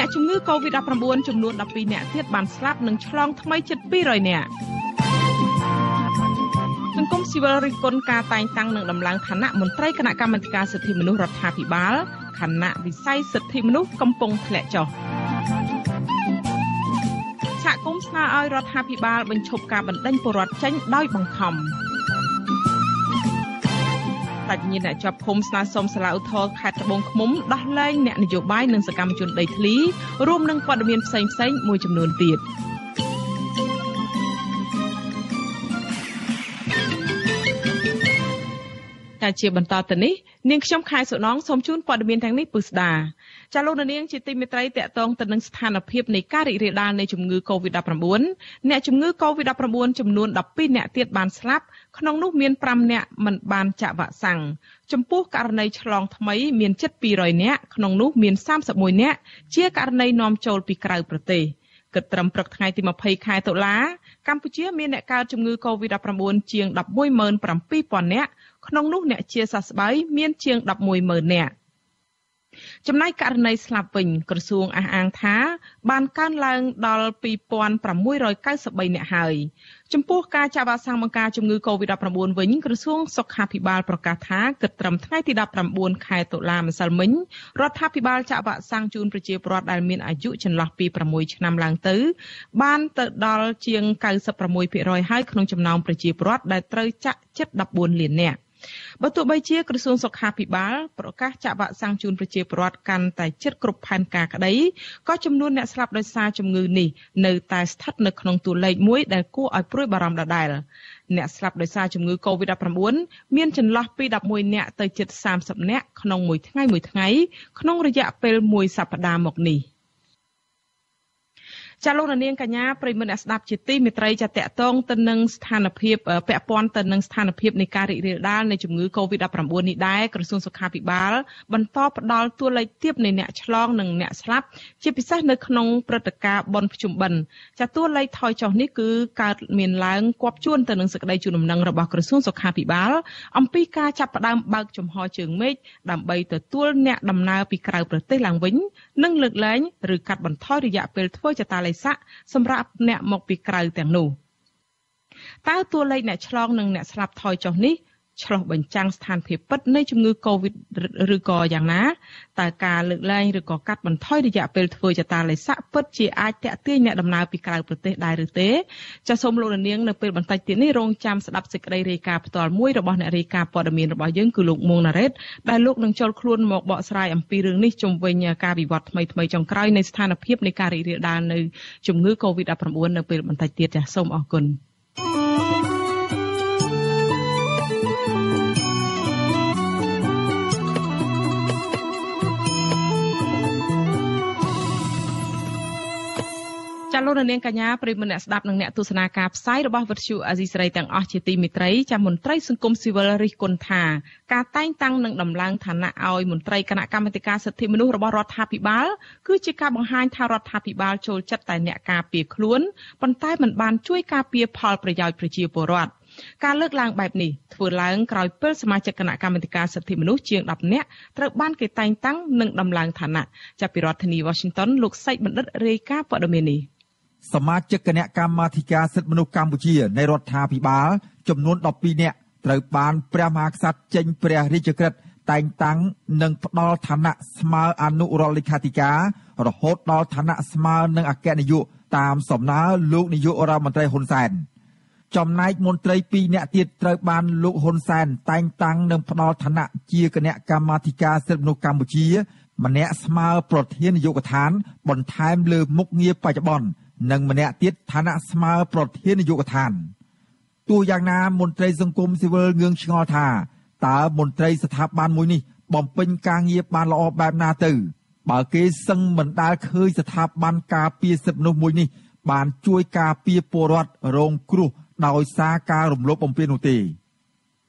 អ្នកជំងឺ Covid-19 ចំនួន12អ្នកទៀតបានស្លាប់និងឆ្លងថ្មីជិត200អ្នកសង្គមស៊ីវិលរិះគន់ការតែងតាំងនិងដំឡើងឋានៈមន្ត្រីគណៈកម្មាធិការសិទ្ធិមនុស្សរដ្ឋាភិបាលខណៈវិស័យសិទ្ធិមនុស្សកំពុងធ្លាក់ចុះសហគមន៍ស្នើឲ្យរដ្ឋាភិបាលបញ្ឈប់ការបណ្តេញពលរដ្ឋចេញដោយបង្ខំ។បញ្ញាអ្នកជាប់ឃុំស្នើសុំសាលាឧទ្ធរខេត្តត្បូងឃ្មុំដោះលែងអ្នកនយោបាយនិងសកម្មជនដីធ្លីរួមនឹងព័ត៌មានផ្សេងផ្សេងមួយចំនួនទៀតតែជាបន្តទៅនេះនាងខ្ញុំខែសុណងសូមជូនព័ត៌មានទាំងនេះពុស្ដាចាលោកនាងជាទីមេត្រីតកតងទៅនឹងស្ថានភាពនៃការរីករាលដាលនៃជំងឺ Covid-19 អ្នកជំងឺ Covid-19 ចំនួន12អ្នកទៀតបានស្លាប់ក្នុងនោះមាន5នាក់មិនបានចាក់វ៉ាក់សាំងចំពោះករណីឆ្លងថ្មីមានជិត200នាក់ក្នុងនោះមាន31នាក់ជាករណីនាំចូលពីក្រៅប្រទេសគិតត្រឹមព្រឹកថ្ងៃទី20ខែតុលាកម្ពុជាមានអ្នកកើតជំងឺ Covid-19 ជាង117,000នាក់ក្នុងនោះអ្នកជាសះស្បើយមានជាង110,000នាក់ចំណែកករណីស្លាប់វិញក្រសួងអះអាងថាបានកើនឡើងដល់2693អ្នកហើយចំពោះការចាក់វ៉ាក់សាំងបង្ការជំងឺ Covid-19 វិញក្រសួងសុខាភិបាលប្រកាសថាគិតត្រឹមថ្ងៃទី19ខែតុលាម្សិលមិញរដ្ឋាភិបាលចាក់វ៉ាក់សាំងជូនប្រជាពលរដ្ឋដែលមានអាយុចន្លោះពី6ឆ្នាំឡើងទៅ បានទៅដល់ជាង96%ហើយក្នុងចំណោមប្រជាពលរដ្ឋដែលត្រូវចាក់ជិត14លាននាក់។បើទោះបីជាក្រសួងសុខាភិបាលប្រកាសចាក់វ៉ាក់សាំងជូនប្រជាពលរដ្ឋកាន់តែជិតគ្រប់ផែនការក្តីក៏ចំនួនអ្នកស្លាប់ដោយសារជំងឺនេះនៅតែស្ថិតនៅក្នុងតួលេខមួយដែលគួរឲ្យព្រួយបារម្ភដដែល អ្នកស្លាប់ដោយសារជំងឺ Covid-19 មានចន្លោះពី11អ្នកទៅជិត30អ្នកក្នុងមួយថ្ងៃមួយថ្ងៃ ក្នុងរយៈពេលមួយសប្តាហ៍មកនេះ។ចាលោកនាងកញ្ញាប្រិមមអ្នកស្ដាប់ជាទីមេត្រីចាតកតងទៅនឹងស្ថានភាពពាក់ព័ន្ធទៅនឹងស្ថានភាពនៃការរីករាលដាលនៃជំងឺ Covid-19 នេះដែរក្រសួងសុខាភិបាលបន្តផ្ដល់តួលេខទៀបនៃអ្នកឆ្លងនិងអ្នកស្លាប់ជាពិសេសនៅក្នុងព្រឹត្តិការណ៍បុណ្យភ្ជុំបិណ្ឌចាតួលេខថយចុះនេះគឺកើតមានឡើងគួបជួនទៅនឹងសេចក្តីជូនដំណឹងរបស់ក្រសួងសុខាភិបាល អំពីការចាប់ផ្ដើមបើកចំហជើងមេឃដើម្បីទទួល អ្នកដំណើរពីក្រៅប្រទេសឡើងវិញនិងលើកលែងឬកាត់បន្ថយរយៈពេលធ្វើចតាលេខរិស័កសម្រាប់អ្នកមកពីក្រៅទាំងនោះតើតួលេខអ្នកឆ្លងនិងអ្នកស្លាប់ថយចុះនេះឆ្លោះបញ្ចាំងស្ថានភាពពិតនៃជំងឺ Covid ឬក៏យ៉ាងណាតើការលើកលែងឬក៏កាត់បន្ថយរយៈពេលធ្វើចតាឡេសាក់ពិតជាអាចតាក់ទាញអ្នកដំណើរពីក្រៅប្រទេសដែរឬទេចាសសូមលោកនាងនៅពេលបន្តិចទៀតនេះរងចាំស្ដាប់សេចក្តីរាយការណ៍ផ្ទាល់មួយរបស់អ្នករាយការណ៍ព័ត៌មានរបស់យើងគឺលោកមួងណារ៉េតដែលលោកនឹងចូលខ្លួនមកបកស្រាយអំពីរឿងនេះជុំវិញការវិវត្តថ្មីថ្មីចុងក្រោយនៃស្ថានភាពនៃការរីករាលដាលនៃជំងឺ Covid-19 នៅពេលបន្តិចទៀតចាសសូមអរគុណ។ចាលោកនាងកញ្ញាប្រិមនៈស្ដាប់និងអ្នកទស្សនាការផ្សាយរបស់វិទ្យុអាស៊ីសេរីទាំងអស់ជាទីមេត្រីចាមន្ត្រីសង្គមស៊ីវិលរិះគន់ថាការតែងតាំងនិងដំឡើងឋានៈឲ្យមន្ត្រីគណៈកម្មាធិការសិទ្ធិមនុស្សរបស់រដ្ឋាភិបាល គឺជាការបង្ហាញថារដ្ឋាភិបាលចូលចិត្តតែអ្នកការពារខ្លួនប៉ុន្តែមិនបានជួយការពារផលប្រយោជន៍ប្រជាពលរដ្ឋការលើកឡើងបែបនេះធ្វើឡើងក្រោយពេលសមាជិកគណៈកម្មាធិការសិទ្ធិមនុស្សជាង10នាក់ត្រូវបានគេតែងតាំងនិងដំឡើងឋានៈចាប់ពីរដ្ឋធានី Washington លោកសេចបណ្ឌិតរាយការណ៍ព័ត៌មាននេះ។សមាជិកគណៈកម្មាធិការសិទ្ធិមនុស្សកម្ពុជានៃរដ្ឋាភិបាល ចំនួន12នាក់ត្រូវបានព្រះមហាក្សត្រចេញព្រះរាជក្រឹត្យតែងតាំងនិងផ្ដល់ឋានៈស្មើអនុរដ្ឋលេខាធិការ រហូតដល់ឋានៈស្មើនឹងអគ្គនាយកតាមសំណើលោកនាយករដ្ឋមន្ត្រីហ៊ុនសែនចំណែកមន្ត្រី2នាក់ទៀតត្រូវបានលោកហ៊ុនសែន តែងតាំងនិងផ្ដល់ឋានៈជាគណៈកម្មាធិការសិទ្ធិមនុស្សកម្ពុជា ម្នាក់ស្មើប្រធាននាយកដ្ឋានបន្ថែមលើមុខងារបច្ចុប្បន្ននិងម្នាក់ទៀតឋានៈស្មើប្រធាននយោបាយកថាទូយ៉ាងណាមន្ត្រីសង្គមស៊ីវិលងឿងឆ្ងល់ថាតើមន្ត្រីស្ថាប័នមួយនេះបំពេញការងារបានល្អបែបណាទៅ បើគេសឹងមិនដាល់ឃើញស្ថាប័នការពារសិទ្ធិមនុស្សមួយនេះ បានជួយការពារពលរដ្ឋរងគ្រោះដោយសារការរំលោភបំពាននោះទេ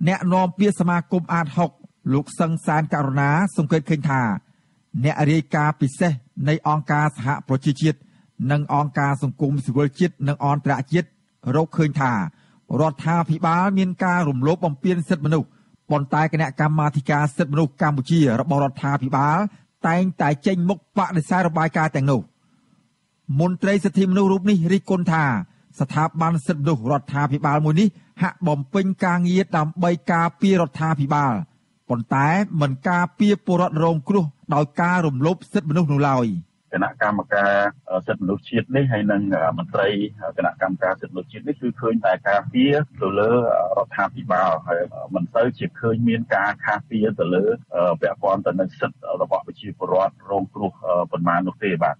អ្នកនាំពាក្យសមាគមអាត6លោកសឹងសានករណា សង្កេតឃើញថាអ្នករាយការណ៍ពិសេស នៃអង្គការសហប្រជាជាតិនិងអង្គការសង្គមស៊ីវិលជាតិនិងអន្តរជាតិរកឃើញថា រដ្ឋាភិបាលមានការរំលោភបំពានសិទ្ធិមនុស្សប៉ុន្តែគណៈកម្មាធិការសិទ្ធិមនុស្សកម្ពុជារបស់រដ្ឋាភិបាលតែងតែចេញមុខបដិសេធរបាយការណ៍ទាំងនោះមន្ត្រីសិទ្ធិមនុស្សរូបនេះរិះគន់ថាស្ថាប័នសិទ្ធិមនុស្សរដ្ឋាភិបាលមួយនេះហាក់បំពេញការងារដើម្បីការពាររដ្ឋាភិបាលប៉ុន្តែមិនការពារពលរដ្ឋរងគ្រោះ ដោយការរំលោភសិទ្ធិមនុស្សនោះឡើយ។គណៈកម្មការសិទ្ធិមនុស្សជាតិនេះហើយនិងមន្ត្រីគណៈកម្មការសិទ្ធិមនុស្សជាតិនេះគឺឃើញតែការពារទៅលើរដ្ឋាភិបាលហើយមិនទៅជាឃើញមានការការពារទៅលើពាក់ព័ន្ធទៅនឹងសិទ្ធិរបស់ប្រជាពលរដ្ឋរងគ្រោះប៉ុន្មាននោះទេបាទ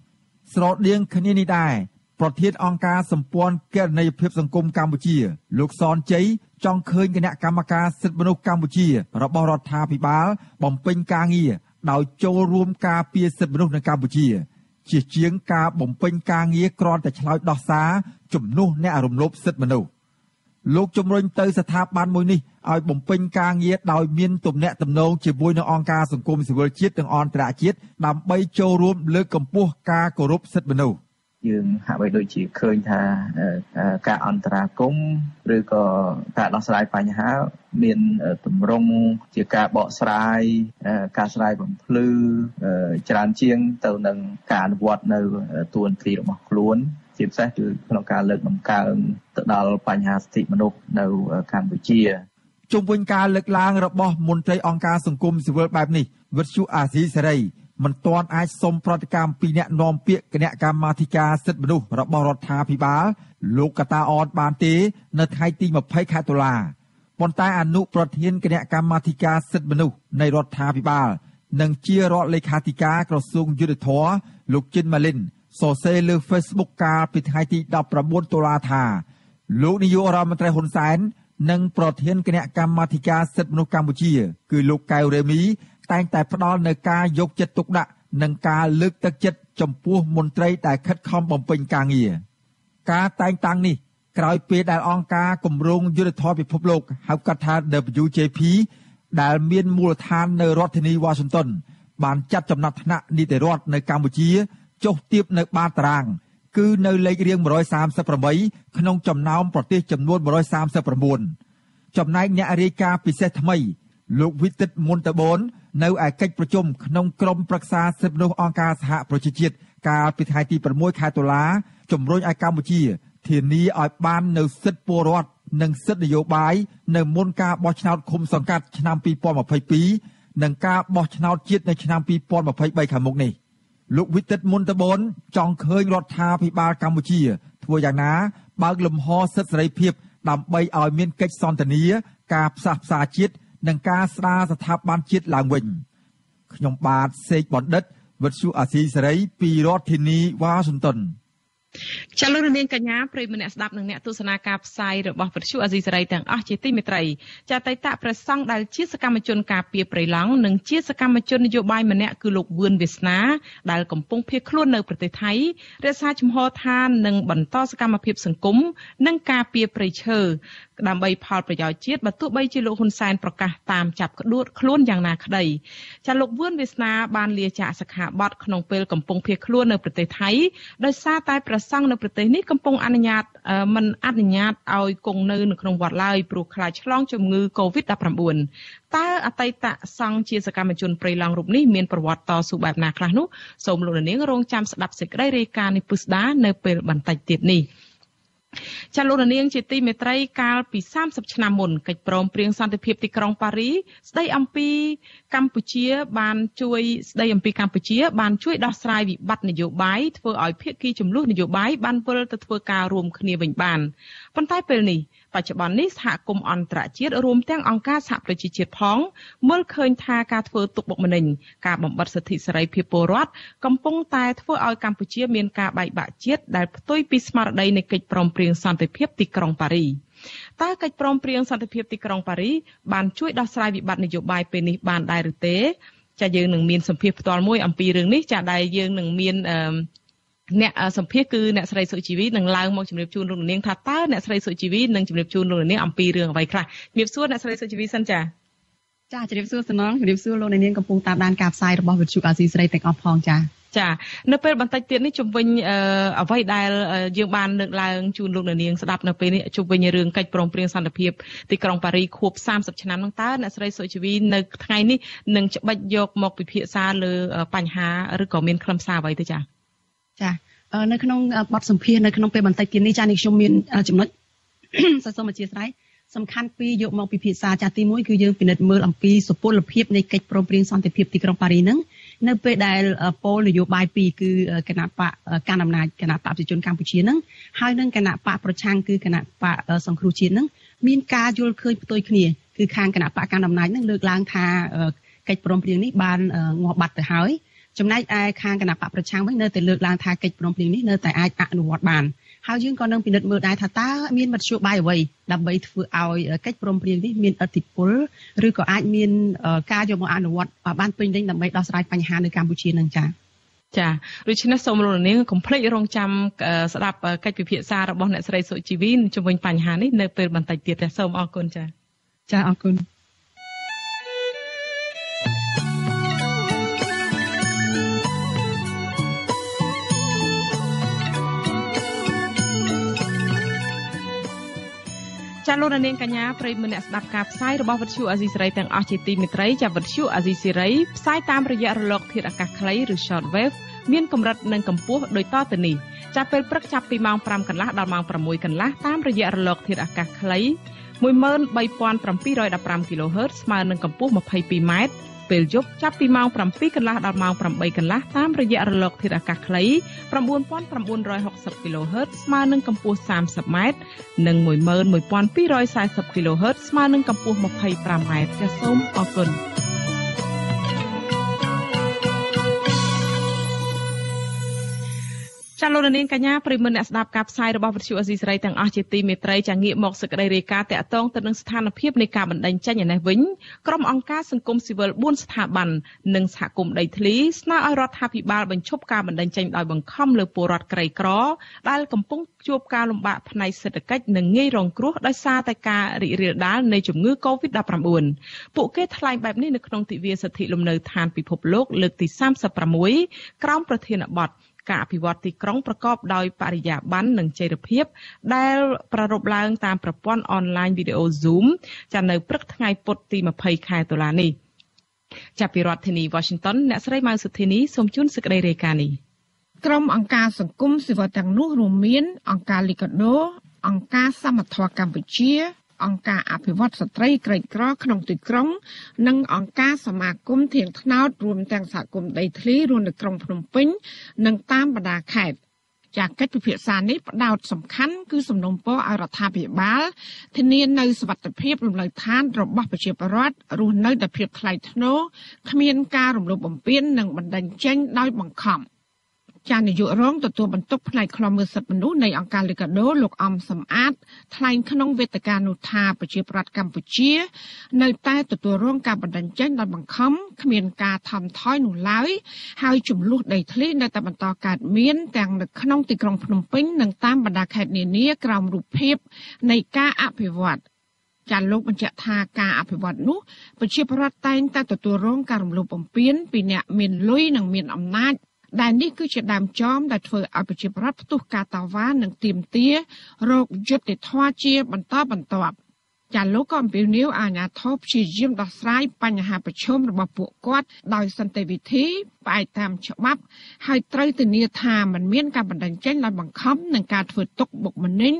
ស្រដៀងគ្នានេះដែរប្រធានអង្គការសម្ព័ន្ធកេរនីយភាពសង្គមកម្ពុជាលោកសនជ័យចង់ឃើញគណៈកម្មការសិទ្ធិមនុស្សកម្ពុជារបស់រដ្ឋាភិបាលបំពេញការងារដោយចូលរួមការពារសិទ្ធិមនុស្សនៅកម្ពុជាជាជាងការបំពេញការងារគ្រាន់តែឆ្លើយដោះសារជំនួសអ្នករំលោភសិទ្ធិមនុស្សលោកជំរុញទៅស្ថាប័នមួយនេះឲ្យបំពេញការងារដោយមានទំនាក់ទំនងជាមួយនឹងអង្គការសង្គមស៊ីវិលជាតិនិងអន្តរជាតិដើម្បីចូលរួមលើកកម្ពស់ការគោរពសិទ្ធិមនុស្ស។យើងហាក់បីដូចជាឃើញថាការអន្តរាគមឬក៏ការដោះស្រាយបញ្ហាមានទម្រង់ជាការបកស្រាយការស្រាយបំភ្លឺច្រើនជាង ទៅនឹង ការអនុវត្តនៅ ទួនាទីរបស់ខ្លួន ជាពិសេសគឺក្នុងការលើកដំកើងទៅដល់បញ្ហាសិទ្ធិមនុស្សនៅកម្ពុជាជុំវិញការលើកឡើងរបស់មន្ត្រីអង្គការសង្គមស៊ីវិលបែបនេះវិទ្យុអាស៊ីសេរីមិនទាន់អាចសុំប្រតិកម្មពីអ្នកនាំពាក្យគណៈកម្មាធិការសិទ្ធិមនុស្សរបស់រដ្ឋាភិបាលលោកកតាអនបានទេ នៅថ្ងៃទី20ខែតុលាប៉ុន្តែអនុប្រធានគណៈកម្មាធិការសិទ្ធិមនុស្សនៃរដ្ឋាភិបាលនិងជារដ្ឋលេខាធិការក្រសួងយុទ្ធភ័ពលោកជិនម៉ាលីនសរសេរលើ Facebook កាលពីថ្ងៃទី19តុលាថាលោកនាយករដ្ឋមន្ត្រីហ៊ុនសែននិងប្រធានគណៈកម្មាធិការសិទ្ធិមនុស្សកម្ពុជា គឺលោកកៅរ៉េមីតែងតែផ្ដល់នូវការយកចិត្តទុកដាក់និងការលើកទឹកចិត្តចំពោះមន្ត្រីដែលខិតខំបំពេញការងារការតែងតាំងនេះក្រោយពេលដែលអង្គការគម្រោងយុទ្ធធម៌ពិភពលោកហៅកាត់ថា WJP ដែលមានមូលដ្ឋាននៅរដ្ឋធានី Washington បានចាត់ចំណាត់ថ្នាក់នីតិរដ្ឋនៅកម្ពុជាចុះទៀបនៅបាតារាងគឺនៅលេខរៀង138ក្នុងចំណោមប្រទេសចំនួន139ចំណែកអ្នករាយការណ៍ពិសេសថ្មី លោកវិទិតមុនតបននៅឯកិច្ចប្រជុំក្នុងក្រុមប្រឹក្សាសិទ្ធិមនុស្សអង្គការសហប្រជាជាតិកាលពីថ្ងៃទី6ខែតុលាជំរុញឲ្យកម្ពុជាធានាឲ្យបាននៅសិទ្ធិពលរដ្ឋនិងសិទ្ធិនយោបាយនៅមុនការបោះឆ្នោតឃុំសង្កាត់ឆ្នាំ2022និងការបោះឆ្នោតជាតិនៅឆ្នាំ2023ខាងមុខនេះលោកវិទិតមុនតបនចង់ឃើញរដ្ឋាភិបាលកម្ពុជាធ្វើយ៉ាងណាបើកលំហសិទ្ធិសេរីភាពដើម្បីឲ្យមានកិច្ចសន្ទនាការផ្សះផ្សាជាតិនិងការស្ដារស្ថាប័នជាតិឡើងវិញខ្ញុំបាទសេកបណ្ឌិតវិទ្យុអាស៊ីសេរីពីរដ្ឋធានីវ៉ាស៊ីនតោនចលនានកញ្ញាប្រិយមនៈស្ដាប់និងអ្នកទស្សនាការផ្សាយរបស់វិទ្យុអាស៊ីសេរីទាំងអស់ជាទីមេត្រីចាតៃតៈប្រសង់ដែលជាសកម្មជនការពីប្រៃឡង់និងជាសកម្មជននយោបាយម្នាក់គឺលោកវឿនវាសនាដែលកំពុងភៀសខ្លួននៅប្រទេសថៃរក្សាជំហរថានឹងបន្តសកម្មភាពសង្គមនិងការពីប្រៃឈើដើម្បីផលប្រយោជន៍ជាតិបើទោះបីជាលោកហ៊ុនសែនប្រកាសតាមចាប់ក្តួតខ្លួនយ៉ាងណាក្តីចាលោកវឿនវាសនាបានលាចាកសិក្ខាបទក្នុងពេលកំពុងភៀសខ្លួននៅប្រទេសថៃដោយសារតែប្រសង់នៅប្រទេសនេះកំពុងអនុញ្ញាតមិនអនុញ្ញាតឲ្យគង់នៅនៅក្នុងវត្តឡើយព្រោះខ្លាចឆ្លង ជំងឺ Covid-19 តើអតីតសង្ឃជាសកម្មជនប្រៃឡង់រូបនេះមានប្រវត្តិតស៊ូបែបណាខ្លះនោះសូមលោកនាងរងចាំស្ដាប់សេចក្តីរាយការណ៍នេះពុស្ដានៅពេលបន្តិចទៀតនេះ។ចាលោកនាងជាទីមេត្រីកាលពី30ឆ្នាំមុនកិច្ចព្រមព្រៀងសន្តិភាពទីក្រុងប៉ារី ស្ដីអំពី កម្ពុជាបានជួយ ស្ដីអំពីកម្ពុជាបានជួយដោះស្រាយវិបត្តិនយោបាយធ្វើឲ្យភាគីចំនួននយោបាយបានវិលទៅធ្វើការរួមគ្នាវិញបានប៉ុន្តែពេលនេះបច្ចុប្បន្ននេះសហគមន៍អន្តរជាតិរួមទាំងអង្គការសហប្រជាជាតិផង មើលឃើញថាការធ្វើទុកបុកម្នេញការបំបិទសិទ្ធិសេរីភាពពលរដ្ឋកំពុងតែធ្វើឲ្យកម្ពុជាមានការបែកបាក់ជាតិដែលផ្ទុយពីស្មារតីនៃកិច្ចព្រមព្រៀងសន្តិភាពទីក្រុងប៉ារីតើកិច្ចព្រមព្រៀងសន្តិភាពទីក្រុងប៉ារី បានជួយដោះស្រាយវិបត្តិនយោបាយពេលនេះបានដែរឬទេចាយើងនឹងមានសម្ភារផ្ទាល់មួយអំពីរឿងនេះចាដែលយើងនឹងមានអ្នកសម្ភារគឺអ្នកស្រីសុជីវីនឹងឡើងមកជម្រាបជូនលោកនាងថាតើអ្នកស្រីសុជីវីនឹងជម្រាបជូនលោកនាងអំពីរឿងអ្វីខ្លះជម្រាបសួរអ្នកស្រីសុជីវីសិនចាចាជម្រាបសួរសំណងជម្រាបសួរលោកនាងកំពុងតាមដានការផ្សាយរបស់វិទ្យុអាស៊ីស្រីទាំងអស់ផងចាចា នៅពេលបន្តិចទៀតនេះជំវិញអ្វីដែលយើងបានលើកឡើងជូនលោកនាងស្ដាប់នៅពេលនេះជំវិញរឿងកិច្ចប្រឹងប្រែងសន្តិភាពទីក្រុងប៉ារីខួប30ឆ្នាំនឹងតើអ្នកស្រីសុជីវី នៅថ្ងៃនេះនឹងច្បិចយកមក ពិភាក្សាលើបញ្ហាឬក៏មានខ្លឹមសារអ្វីទៅចា៎ចានៅក្នុងបទសម្ភាសនៅក្នុងពេលបន្តិចទៀតនេះចានេះខ្ញុំមានចំណុចសូមអធិស្ឋានសំខាន់ពីរយកមកពិភាក្សាចាស់ទី1គឺយើងពិនិត្យមើលអំពីសុពលភាពនៃកិច្ចប្រំពៃសន្តិភាពទីក្រុងប៉ារីនឹងនៅពេលដែលពលនយោបាយពីរគឺគណៈបកកណ្ដាលអំណាចគណៈបកប្រជាជនកម្ពុជានឹងហើយនឹងគណៈបកប្រឆាំងគឺគណៈបកសង្គ្រោះជាតិនឹងមានការយល់ឃើញផ្ទុយគ្នាគឺខាងគណៈបកកណ្ដាលអំណាចនឹងលើកឡើងថាកិច្ចប្រំពៃនេះបានងាប់បាត់ទៅហើយចំណែកឯខាងគណៈបកប្រឆាំងវិញនៅតែលើកឡើងថាកិច្ចព្រមព្រៀងនេះនៅតែអាចអនុវត្តបានហើយយើងក៏នឹងពិនិត្យមើលដែរថាតើមានមធ្យោបាយអ្វីដើម្បីធ្វើឲ្យកិច្ចព្រមព្រៀងនេះមានអធិពលឬក៏អាចមានការយកមកអនុវត្តបានពេញលេញដើម្បីដោះស្រាយបញ្ហានៅកម្ពុជានឹងចា៎ចាដូច្នេះសូមលោកនាងកុំភ្លេចរងចាំស្ដាប់កិច្ចពិភាក្សារបស់អ្នកស្រីសុជីវីនជំវិញបញ្ហានេះនៅពេលបន្តិចទៀតចាសូមអរគុណចាចាអរគុណចាលោកនាងកញ្ញាប្រិយមិត្តអ្នកស្ដាប់ការផ្សាយរបស់វិទ្យុអាស៊ីសេរីទាំងអស់ជាទីមេត្រីចាវិទ្យុអាស៊ីសេរីផ្សាយតាមរយៈរលកធាតុអាកាសខ្លីឬ shortwave មានកម្រិតនិងកម្ពស់ដូចតទៅនេះចាប់ពេលព្រឹកចាប់ពីម៉ោង5កន្លះដល់ម៉ោង6កន្លះតាមរយៈរលក ធាតុអាកាសខ្លី13715 kHz ស្មើនឹងកម្ពស់ 22m ពេលយប់ចាប់ពីម៉ោង7កន្លះដល់ម៉ោង8កន្លះតាមរយៈរលក ធាតុអាកាសខ្លី9960 kHz ស្មើនឹងកម្ពស់ 30m និង11240 kHz ស្មើនឹងកម្ពស់ 25m ចាសសូមអរគុណចាលោកនាងកញ្ញាប្រិមមអ្នកស្ដាប់ការផ្សាយរបស់វិទ្យុអេស៊ីសេរីទាំងអស់ជាទីមេត្រីចាងាកមកសេចក្តីរាយការណ៍តាក់ទងទៅនឹងស្ថានភាពនៃការបណ្តេញចេញឯនេះវិញក្រុមអង្គការសង្គមស៊ីវិល4ស្ថាប័ននិងសហគមន៍ដីធ្លីស្នើឲ្យរដ្ឋាភិបាលបញ្ឈប់ការបណ្តេញចេញដោយបង្ខំលើពលរដ្ឋក្រីក្រដែលកំពុងជួបការលំបាកផ្នែកសេដ្ឋកិច្ចនិងងាយរងគ្រោះដោយសារតែការរីករាលដាលនៃជំងឺ Covid-19 ពួកគេថ្លែងបែបនេះនៅក្នុងទិវាសិទ្ធិលំនៅឋានពិភពលោកលើកទី36ក្រោមប្រធានបទការអភិវឌ្ឍទីក្រុងប្រកបដោយបរិយាបន្ននិងចីរភាពដែល ប្រារព្ធឡើង តាមប្រព័ន្ធអនឡាញវីដេអូ Zoom ចានៅព្រឹកថ្ងៃពុធទី20ខែតុលានេះចាប់ពីរដ្ឋធានី Washington អ្នកស្រីម៉ៅសុធានីសូមជូនសេចក្តីរាយការណ៍នេះក្រុមអង្គការសង្គមស៊ីវិលទាំងនោះរួមមានអង្គការលីកាដូអង្គការ សមត្ថៈកម្ពុជាអង្គការអភិវឌ្ឍស្ត្រីក្រីក្រក្នុងទីក្រុង និងអង្គការសមាគមធានថ្នោតរួមទាំងសហគមន៍ដីធ្លីរួមនៅក្រុងភ្នំពេញ និងតាមបណ្ដាខេត្តចាកិច្ចពិភាក្សានេះផ្ដោតសំខាន់គឺសំណុំពរឲ្យរដ្ឋាភិបាលធានានៅសុវត្ថិភាពលំនៅឋានរបស់ប្រជាពលរដ្ឋរស់នៅដោយភាពថ្លៃថ្នូរគ្មានការរំលោភបំពាននិងបណ្តេញចេញដោយបង្ខំចាននាយករងទទួលបន្ទុកផ្នែកខ្លំមើលសិទ្ធិមនុស្សនៃអង្គការលីកាដូលោកអំសំអាតថ្លែងក្នុងវេទិកានោះថាប្រជាប្រដ្ឋកម្ពុជា នៅតែទទួលរងការបណ្តេញចេញដោយបង្ខំគ្មានការថមថយនោះឡើយហើយចំនួនដីធ្លីនៅតែបន្តកើតមានទាំងនៅក្នុង ទីក្រុងភ្នំពេញនិងតាមបណ្ដាខេត្តនានាក្រោមរូបភាពនៃការអភិវឌ្ឍចាលោកបញ្ជាក់ថាការអភិវឌ្ឍនោះប្រជាពលរដ្ឋតែងតែទទួលរងការរំលោភបំពាន ពីអ្នកមានលុយនិងមានអំណាចដែលនេះគឺជាដើមចមដែលធ្វើឲ្យប្រជាប្រដ្ឋផ្ទុះការតាវ៉ានិងទាមទាររោគយុទ្ធធម៌ជាបន្តបន្ទាប់ចាលោកក៏អំពាវនាវអាជ្ញាធរព្យាយាមដោះស្រាយបញ្ហាប្រឈមរបស់ពួកគាត់ដោយសន្តិវិធីផ្អែកតាមច្បាប់ហើយត្រូវធានាថាមិនមានការបណ្តេញចេញដោយបង្ខំនិងការធ្វើទុកបុកម្នេញ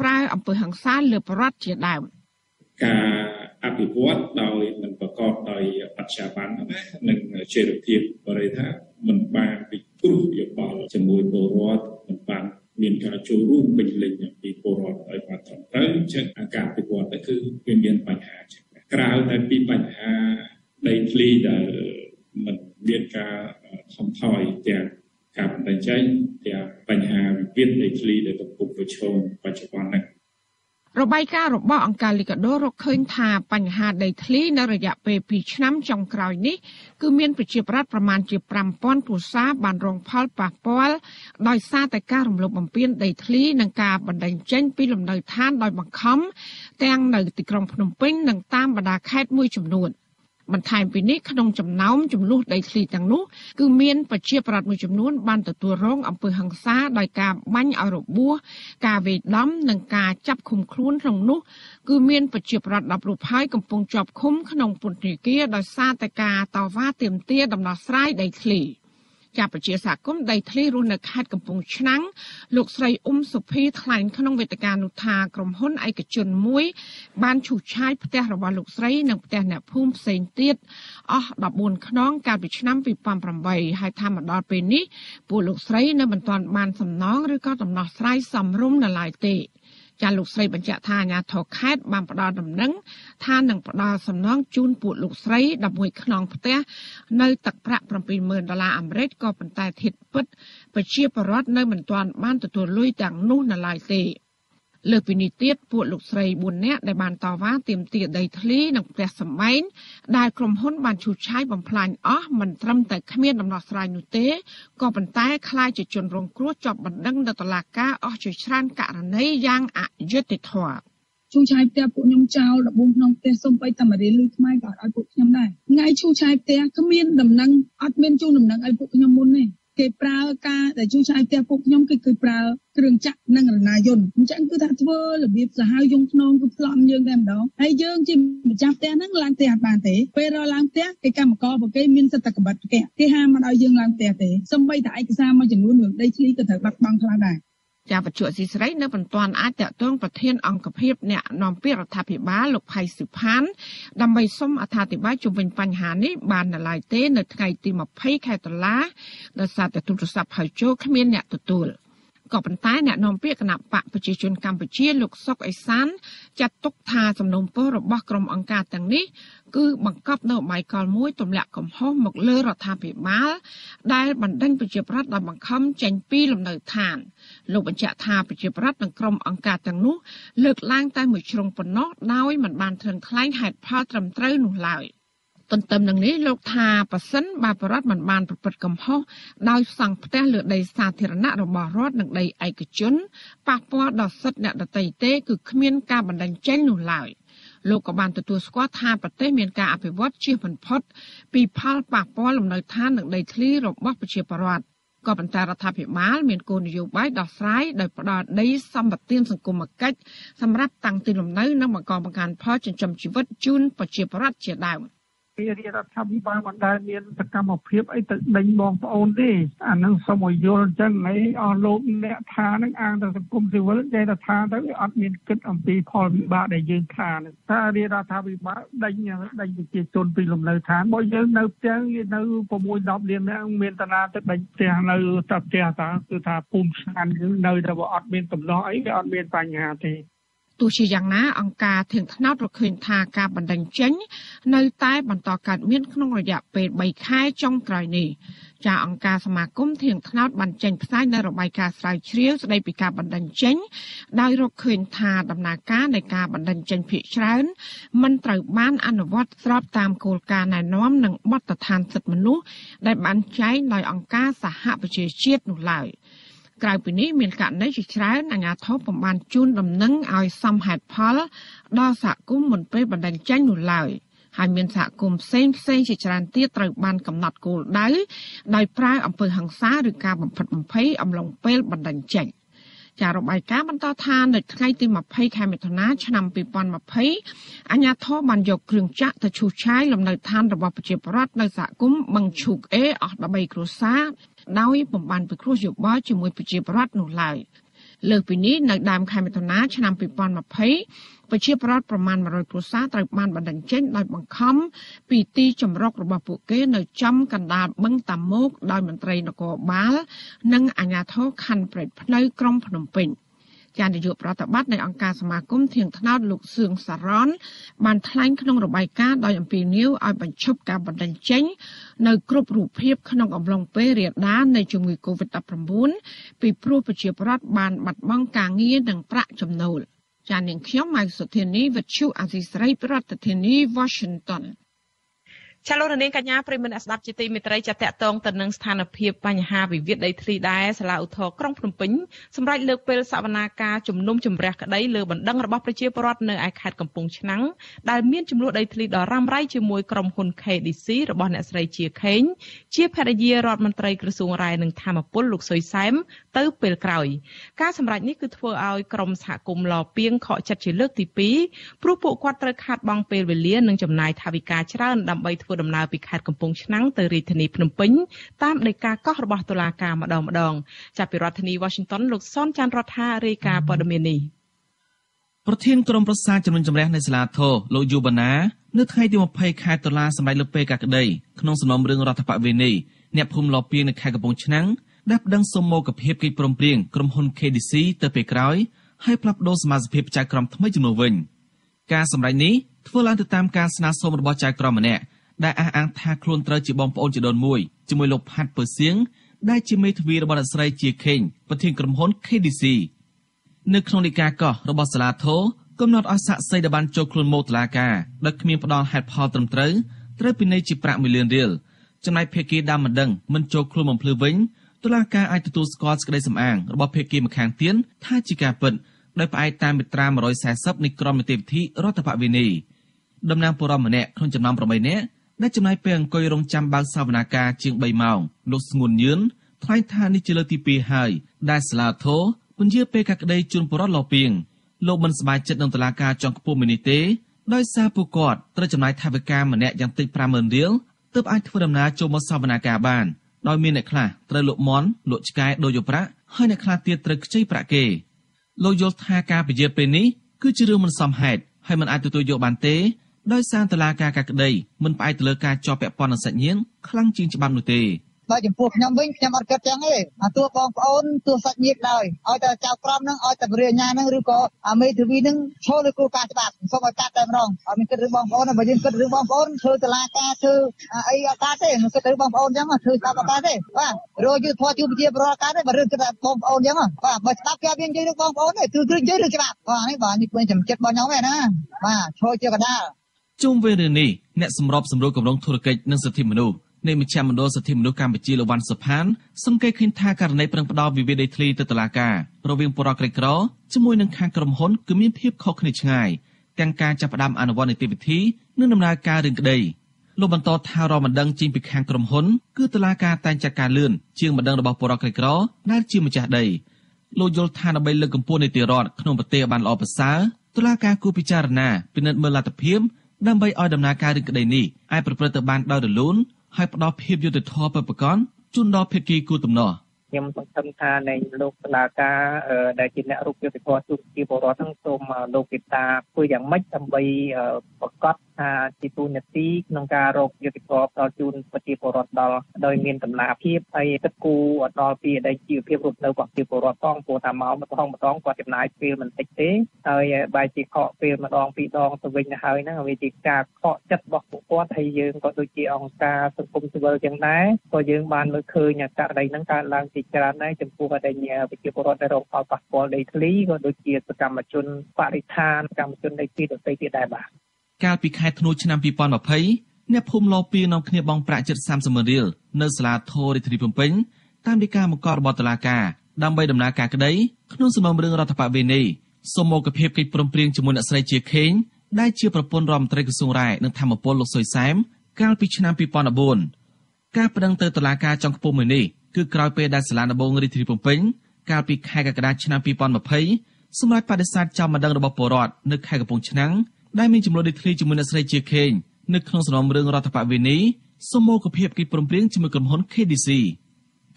ប្រើអំពើហិង្សាលើប្រជាជាដើមការអភិវឌ្ឍដោយមិនប្រកបដោយបច្ចាប័នណានិងជារូបភាពបរិយាកាសមិនបានពិគ្រោះយោបល់ជាមួយពលរដ្ឋមិនបានមានការចូលរួមពេញលេញពីពលរដ្ឋឲ្យបានត្រឹមត្រូវចឹងអាការពិវត្តទៅគឺវាមានបញ្ហាចឹងក្រៅតែពីបញ្ហាដីធ្លីដែលមិនមានការសំថយទាំងការបណ្ដឹងចែងទាំងបញ្ហាវិវាទដីធ្លីដែលកំពុងប្រឈមបច្ចុប្បន្នរបាយការណ៍របស់អង្គការលីកាដូរកឃើញថាបញ្ហាដីធ្លីនៅរយៈពេល2ឆ្នាំចុងក្រោយនេះ គឺមានប្រជាប្រដ្ឋប្រមាណជា5000គ្រួសារបានរងផលប៉ះពាល់ដោយសារតែការរំលោភបំពានដីធ្លី និងការបណ្តេញចេញពីលំនៅឋានដោយបង្ខំទាំងនៅទីក្រុងភ្នំពេញនិងតាមបណ្ដាខេត្តមួយចំនួន។បន្ថែមពីនេះក្នុងចំណោមចំនួនដីធ្លីទាំងនោះគឺមានប្រជាប្រដ្ឋមួយចំនួនបានទទួលរងអំពើហិង្សាដោយការបាញ់ឲ្យរបួសការវាយដំ និងការចាប់ឃុំខ្លួនក្នុងនោះគឺមានប្រជាប្រដ្ឋ10រូបហើយកំពុងជាប់ឃុំក្នុងពន្ធនាគារដោយសារតែការតវ៉ាទាមទារដំណោះស្រាយដីធ្លី។ចាប់ប្រជាសហគមន៍ដីធ្លីរស់នៅខេត្តកំពង់ឆ្នាំងលោកស្រីអ៊ុំសុភីថ្លែងក្នុងវេទិកានោះថាក្រុមហ៊ុនឯកជនមួយ បានឈូសឆាយផ្ទះរបស់លោកស្រីនិងផ្ទះអ្នកភូមិផ្សេងទៀតអស់14ខ្នងកាលពីឆ្នាំ2008ហើយថាមកដល់ពេលនេះពួកលោកស្រី នៅមិនទាន់បានសំណងឬក៏ដំណោះស្រាយសមរម្យនៅឡើយទេ។ចាលោកស្រីបញ្ជាក់ថាអាជ្ញាធរខេត្តបានផ្ដល់ដំណឹងថានឹងផ្ដល់សំណងជូនពួកលោកស្រី11ខ្នងផ្ទះនៅទឹកប្រាក់70000ដុល្លារអាមេរិកក៏ប៉ុន្តែធៀបពិតប្រជាពលរដ្ឋនៅមិនទាន់បានទទួលលុយទាំងនោះនៅឡើយទេ។លើសពីនេះទៀតពួកលោកស្រី4នាក់ដែលបានតវ៉ាទាមទារដីធ្លីនិងផ្ទះសម្បែងដែលក្រុមហ៊ុនបានឈូសឆាយបំផ្លាញអស់មិនត្រឹមតែគ្មានដំណោះស្រាយនោះទេក៏ប៉ុន្តែคล้ายជាជនរងគ្រោះជាប់បណ្ដឹងនៅតុលាការអស់ជាច្រើនករណីយ៉ាងអយុត្តិធម៌ឈូឆាយផ្ទះពួកខ្ញុំចោលដបងក្នុងផ្ទះសូម្បីតែមរៀលលុយថ្មក៏ឲ្យពួកខ្ញុំដែរថ្ងៃឈូឆាយផ្ទះគ្មានដំណឹងអត់មានជូនដំណឹងឲ្យពួកខ្ញុំមុនទេគេប្រើការដែលជួយឆ្អែតផ្ទះពួកខ្ញុំគឺគឺប្រើគ្រឿងចាក់និងរណាយន្តអញ្ចឹងគឺថាធ្វើរបៀបសាហាវយងខ្នងគឺផ្លំយើងតែម្ដងហើយយើងជាម្ចាស់ផ្ទះហ្នឹងឡើងផ្ទះអត់បានទេពេលរឡើងផ្ទះគេកម្មកររបស់គេមានសិទ្ធិកម្បត្តិផ្ទះគេហាមមិនឲ្យយើងឡើងផ្ទះទេសម្បីតែឯកសារមួយចំនួនរឿងដីធ្លីក៏ត្រូវបាត់បង់ខ្លះដែរចាវត្ថុស៊ីស្រីនៅមិនទាន់អាចតតងប្រធានអង្គភិបអ្នកនាំពាក្យរដ្ឋាភិបាលលោកផៃសុផាន់ដើម្បីសុំអត្ថាធិប្បាយជុំវិញបញ្ហានេះបាននៅឡើយទេ នៅថ្ងៃទី20ខែតុលាដោយសារតែទូរស័ព្ទហៅចូលគ្មានអ្នកទទួល។ក៏ប៉ុន្តែអ្នកនាំពាក្យគណៈបកប្រជាជនកម្ពុជាលោកសុកអេសានចាត់ទុកថាសំណូមពររបស់ក្រុម អង្គការទាំងនេះគឺបង្កប់នៅបាយកលមួយទម្លាក់កំហុសមកលើរដ្ឋាភិបាលដែលបណ្ដឹងប្រជាប្រដ្ឋដល់បង្ខំចេញពីលំនៅឋានលោកបញ្ជាក់ថាប្រជាប្រដ្ឋនិងក្រុមអង្គការទាំងនោះលើកឡើងតែមួយជ្រុងប៉ុណ្ណោះដោយមិនបានថ្លឹងថ្លែងហេតុផលត្រឹមត្រូវនោះឡើយ។ទន្ទឹមនឹងនេះលោកថាប៉ះសិនបើបរដ្ឋមិនបានប្រព្រឹត្តកំហុសដោយសង់ផ្ទះលើដី សាធារណៈរបស់រដ្ឋនិងដីឯកជនប៉ះពាល់ដល់សិទ្ធិអ្នកដទៃទេគឺគ្មានការបណ្តេញចេញនោះឡើយលោកក៏បានទទួលស្គាល់ថាប្រទេស មានការអភិវឌ្ឍជាមិនផុតពីផលប៉ះពាល់លំនៅឋាននិងដីធ្លីរបស់ប្រជាពលរដ្ឋក៏ប៉ុន្តែរដ្ឋាភិបាលមានគោលនយោបាយដោះស្រាយដោយផ្ដល់ដីសម្បត្តិសង្គមគិច្ចសម្រាប់តាំងទីលំនៅនិងបង្កបង្កើនផលចិញ្ចឹមជីវិតជូនប្រជាពលរដ្ឋជាដើម។ពីរាជរដ្ឋាភិបាលមិនដែលមានសកម្មភាពអីទៅដេញបងប្អូនទេអានឹងសូមឲ្យយល់អញ្ចឹងឯងអស់លោកអ្នកថានឹងអាងទៅសង្គមស៊ីវិលចេះតែថាទៅវាអត់មានគិតអំពីផលវិបាកដែលយើងថានឹងថារាជរដ្ឋាភិបាលដេញដេញប្រជាជនពីលំនៅឋានបើយើងនៅផ្ទះនៅ6 10លានអ្នកមានតាណាទៅដេញផ្ទះនៅតែផ្ទះតាគឺថាភូមិស្ថានយើងនៅតែវាអត់មានកំណោះអីវាអត់មានបញ្ហាទេទោះជាយ៉ាងណាអង្គការធាងថ្នោតរកឃើញថាការបណ្ដឹងចេញនៅតែបន្តកើតមានក្នុងរយៈពេល3ខែចុងក្រោយនេះចាអង្គការសមាគមធាងថ្នោតបានចេញផ្សាយនៅរបាយការណ៍ស្រាវជ្រាវស្ដីពីការបណ្ដឹងចេញដោយរកឃើញថាដំណើរការនៃការបណ្ដឹងចេញភាគច្រើនមិនត្រូវបានអនុវត្តស្របតាមគោលការណ៍ណែនាំនិងបទដ្ឋានសិទ្ធិមនុស្សដែលបានចែងដោយអង្គការសហប្រជាជាតិនោះឡើយ។ក្រៅពីនេះមានករណីជាច្រើនអាជ្ញាធរពំបានជូនដំណឹងឲ្យសមហេតុផល ដល់សហគមន៍មុនពេលបណ្ដឹងចាញ់នោះឡើយហើយមានសហគមន៍ផ្សេងផ្សេងជាច្រើនទៀតត្រូវបានកំណត់គោលដៅដោយប្រើអំពើហិង្សាឬការបំផិតបំភ័យអំឡុងពេលបណ្ដឹងចាញ់ចាររបាយការណ៍បន្តថានៅថ្ងៃទី20ខែមិថុនាឆ្នាំ2020អាជ្ញាធរបានយកគ្រឿងចាក់ទៅឈូសឆាយលំនៅឋាន របស់ប្រជាពលរដ្ឋនៅសហគមន៍បឹងឈូកអេអស់13គ្រួសារដោយពុំបានពិគ្រោះយោបល់ជាមួយប្រជាពលរដ្ឋនោះឡើយលើសពីនេះនៅដើមខែមិថុនាឆ្នាំ2020ប្រជាពលរដ្ឋប្រមាណ100គ្រួសារត្រូវបានបណ្ដឹងចេញដោយបង្ខំពីទីជំរករបស់ពួកគេនៅចំកណ្ដាលបឹងតាមុកដោយមន្ត្រីនគរបាលនិងអាជ្ញាធរខណ្ឌព្រែកភ្នៅក្រុងភ្នំពេញ។ចានាយកប្រតិបត្តិនៃអង្គការសមាគមធាងថ្នោតលោកសឿងសារ៉នបានថ្លែងក្នុងរបាយការណ៍ដោយអំពីនីវឲ្យបញ្ឈប់ការបណ្តេញចេញនៅគ្រប់រូបភាពក្នុងអំឡុងពេលរាលដាលនៃជំងឺ Covid-19 ពីព្រោះប្រជាពលរដ្ឋបានបាត់បង់ការងារនិងប្រាក់ចំណូល ចានាងខ្ញុំម៉ៃសុធានីវិទ្យុអាស៊ីស្រីប្រធានាធិបតី Washington ចាលោករនាងកញ្ញាប្រិមនស្ដាប់ជាទីមេត្រីចាតកតងទៅនឹងស្ថានភាពបញ្ហាវិវាទដីធ្លីដែរសាលាឧទ្ធរក្រុងភ្នំពេញសម្រាប់លើកពេលសវនាការជំនុំជម្រះក្តីលើបណ្ដឹងរបស់ប្រជាពលរដ្ឋនៅឯខេត្តកំពង់ឆ្នាំងដែលមានចំនួនដីធ្លីដ៏រ៉ាំរ៉ៃជាមួយក្រុមហ៊ុន KDC របស់អ្នកស្រីជាខេងជាភរិយារដ្ឋមន្ត្រីក្រសួងរាយនិងធម្មពលលោកសុយសែមទៅពេលក្រោយការសម្រេចនេះគឺធ្វើឲ្យក្រុមសហគមន៍លពៀងខកចិត្តជាលើកទី2ព្រោះពួកគាត់ត្រូវខាត់បងពេលវេលានិងចំណាយថវិកាច្រើនដើម្បីធ្វើធ្វើដំណើរពីខេត្តកំពង់ឆ្នាំងទៅរាជធានីភ្នំពេញតាមដីកាកោះរបស់តុលាការម្ដងម្ដង ចាប់ពីរដ្ឋធានី Washington លោកសនចាន់រដ្ឋារាយការណ៍ព័ត៌មាននេះប្រធានក្រុមប្រឹក្សាជំនុំជម្រះនៃសាលាធរលោកយូបាណា នៅថ្ងៃទី20ខែតុលាសម្រាប់លើពេលកាក្តីក្នុងសំណុំរឿងរដ្ឋបវេនីអ្នកភូមិលពៀងនៅខេត្តកំពង់ឆ្នាំងដែលបដិងសុំមកភាពកិច្ចព្រមព្រៀងក្រុមហ៊ុន KDC ទៅពេលក្រោយហើយផ្លាស់ប្តូរសមាជិកចៅក្រមថ្មីជំនួសវិញការសម្រេចនេះធ្វើឡើងទៅតាមការស្នើសុំរបស់ចៅក្រមម្នាក់ដែលអះអាងថាខ្លួនត្រូវជាបងប្អូនជីដូនមួយជាមួយលោកផាត់ពើសៀងដែលជាមេធាវីរបស់អ្នកស្រីជាខេងប្រធានក្រុមហ៊ុន KDC នៅក្នុងនីការកោះរបស់សាលាធរកំណត់ឲ្យសាក់សីដែលបានចូលខ្លួនមកតុលាការដោយគ្មានផ្ដល់ហេតុផលត្រឹមត្រូវត្រូវពិន័យជាប្រាក់1លានរៀលចំណែកភេកីដើមមិនដឹងមិនចូលខ្លួនបំភ្លឺវិញតុលាការអាចទទួលស្គាល់សេចក្តីសម្អាងរបស់ ភេកីម្ខាងទៀតថាជាការពិតដោយផ្អែកតាមមាត្រា140នៃក្រមនីតិវិធីរដ្ឋបាលវិន័យតំណាងពលរដ្ឋម្នាក់ក្នុងចំណោម8នាក់ដែលចំណាយពេលអង្គុយរងចាំបើកសវនាការជាង3ម៉ោងលោកស្ងួនញឿនថ្លែងថានេះជាលើកទី2ហើយដែលសាលាធរពន្យាពេលកាក្តីជូនបរិវត្តលពីងលោកមិនសប្បាយចិត្តនឹងតឡាការចង់ខ្ពស់មួយនេះទេដោយសារពួកគាត់ត្រូវចំណាយថវិកាម្នាក់យ៉ាងតិច50000រៀលទើបអាចធ្វើដំណើរចូលមកសវនាការបានដោយមានអ្នកខ្លះត្រូវលក់មន់លក់ឆ្កែដូចយកប្រាក់ហើយអ្នកខ្លះទៀតត្រូវខ្ចីប្រាក់គេលោកយល់ថាការពន្យាពេលនេះគឺជារឿងមិនសមហេតុហើយមិនអាចទទួលយកបានទេដោយសារតឡាការកាក្តី មិនផ្អែកទៅលើការជាប់ពាក់ព័ន្ធនឹងសាច់ញាតិខ្លាំងជាងច្បាប់នោះទេបើចំពោះខ្ញុំវិញខ្ញុំអត់គិតចឹងទេអាទោះបងប្អូនទោះសាច់ញាតិឡើយឲ្យតែចៅក្រមនឹងឲ្យតែពរិញ្ញានឹងឬក៏អាមេធាវីនឹងឈលលើគោលការណ៍ច្បាប់សូមឲ្យកាត់តែម្ដងអត់មានគិតរឿងបងប្អូនបើយើងគិតរឿងបងប្អូនធ្វើតឡាការធ្វើអីអត់កើតទេមិនគិតរឿងបងប្អូនចឹងធ្វើស្ដាប់អត់កើតទេបាទរយយុធធជួបជាប្រកាសទេបើរឿងគិតថាបងប្អូនចឹងបាទបើច្បាប់គេមាននិយាយរឿងបងប្អូនទេគឺគឺនិយាយរឿងច្បាប់បាទនេះបាទនេះពេញចំចិត្តរបស់ខ្ញុំឯណាបាទឈលជាកដាលជុំវិញរឿងនេះអ្នកសម្របសម្រួលគម្រោងធុរកិច្ចនិងសិទ្ធិមនុស្សនៃមជ្ឈមណ្ឌលសិទ្ធិមនុស្សកម្ពុជាលោកវ៉ាន់សុផាន សង្កេតឃើញថាករណីប្រឹងផ្ដោវិវាទដីធ្លីទៅតុលាការរវាងបុរដ្ឋក្រីក្រជាមួយនឹងខាងក្រុមហ៊ុន គឺមានភាពខុសគ្នាឆ្ងាយទាំងការចាប់ផ្ដើមអនុវត្តនីតិវិធីនិងដំណើរការរឿងក្តីលោកបន្តថារមិនដឹងជាងពីខាងក្រុមហ៊ុនគឺតុលាការតែងចាត់ការលឿនជាងមិនដឹងរបស់បុរដ្ឋក្រីក្រដែលជាម្ចាស់ដីលោកយល់ថាដើម្បីលើកកម្ពស់នីតិរដ្ឋក្នុងប្រទេសបានល្អប្រសើរតុលាការគួរពិចារណាពិនិត្យមើលលទ្ធភាពដើម្បីឲ្យដំណើរការរឿងក្តីនេះអាចប្រព្រឹត្តទៅបានដោយរលូនហើយផ្ដល់ភាពយុត្តិធម៌ពិតប្រាកដជូនដល់ភាគីគូទំនាស់ខ្ញុំសង្ឃឹមថានៃលោកស្នាការដែលជាអ្នករូបយុទ្ធភ័ពទូជាបរដ្ឋនឹងសូមលោកគេតាធ្វើយ៉ាងម៉េចដើម្បីប្រកាសថាជាទូនាទីក្នុងការរកយុទ្ធសាស្ត្រដល់ជូនប្រជាពលរដ្ឋដល់ដោយមានតម្លាភាពហើយទឹកគូដល់ពីដែលជីវភាពរស់នៅរបស់ប្រជាពលរដ្ឋផងព្រោះថាមកម្ដងម្ដងគាត់ចំណាយពេលមិនតិចទេហើយបែរជាខកពេលម្ដងពីរដងទៅវិញទៅហើយហ្នឹងវាជាការខកចិត្តរបស់ពួកគាត់ហើយយើងក៏ដូចជាអង្គការសង្គមស៊ីវិលចឹងដែរក៏យើងបានមើលឃើញករណីហ្នឹងកើតឡើងជាច្រើនដែរចំពោះករណីប្រជាពលរដ្ឋដែលរងផលប៉ះពាល់ដីធ្លីក៏ដូចជាសកម្មជនបរិស្ថានសកម្មជនដីធ្លីដទៃទៀតដែរបាទកាលពីខែធ្នូឆ្នាំ2020អ្នកភូមិលោពីនាំគ្នាបង់ប្រាក់ជិត30ម៉ឺនរៀលនៅសាលាធររាជធានីភ្នំពេញតាមនីការបង្កប់របស់តុលាការដើម្បីដំណើរការក្តីក្នុងសំណុំរឿងរដ្ឋបវេនីសូមមកភាពកិច្ចព្រមព្រៀងជាមួយអ្នកស្រីជាខេងដែលជាប្រពន្ធរដ្ឋមន្ត្រីក្រសួងរាយនិងធម្មពលលោកសុយសែមកាលពីឆ្នាំ2014ការប្តឹងទៅតុលាការចុងខ្ពស់មួយនេះគឺក្រោយពេលដែលសាលាដំបងរាជធានីភ្នំពេញកាលពីខែកក្កដាឆ្នាំ2020សម្រាប់បដិសេធចោលម្ដងរបស់ពលរដ្ឋនៅខេត្តកំពង់ឆ្នាំងដែលមានចំនួនដេកធ្លីជាមួយអ្នកស្រីជាខេងនៅក្នុងសំណុំរឿងរដ្ឋបវេនី សមូខភាពកិច្ចព្រមព្រៀងជាមួយក្រុមហ៊ុន KDC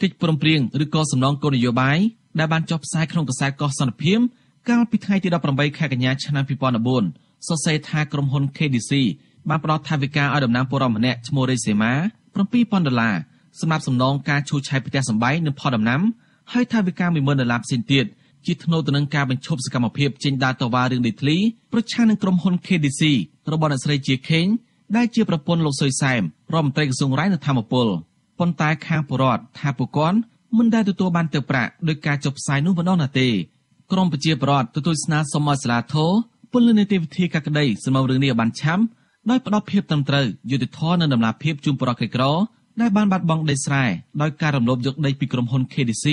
កិច្ចព្រមព្រៀងឬក៏សំណងគោលនយោបាយដែលបានចុះផ្សាយក្នុងកាសែតកោះសន្តិភាពកាលពីថ្ងៃទី18ខែកញ្ញាឆ្នាំ2014សរសេរថាក្រុមហ៊ុន KDC បានផ្តល់ថវិកាឲ្យដំណាំពលរដ្ឋម្នាក់ឈ្មោះរេសេម៉ា7000ដុល្លារសម្រាប់សំណងការឈូសឆាយផ្ទះសម្បែងនិងផលដំណាំហើយថវិកា10000ដុល្លារផ្សេងទៀតគជាថ្នូរទៅនឹងការបញ្ឈប់សកម្មភាពចេញដាវតវ៉ារឿងដីធ្លីប្រឆាំងនឹងក្រុមហ៊ុន KDC របស់អ្នកស្រីជាខេងដែលជាប្រពន្ធលោកសុយសែមរដ្ឋមន្ត្រីក្រសួងរាយនៅធម្មពលប៉ុន្តែខាងបុរដ្ឋថាពួកគាត់មិនដែលទទួលបានទឹកប្រាក់ដោយការចុះផ្សាយនោះម្ដងណាទេក្រមប្រជាប្រដ្ឋទទួលស្នើសុំឲ្យសាលាធរពលនីតិវិធីកាក្តីសម្រាប់រឿងនេះបានឆាប់ដោយផ្ដោតភាពត្រឹមត្រូវយុតិធធននិងដំណាភាពជូនប្រកក្រក្រដែលបានបាត់បង់ដីស្រែដោយការរំលោភយកដីពីក្រុមហ៊ុន KDC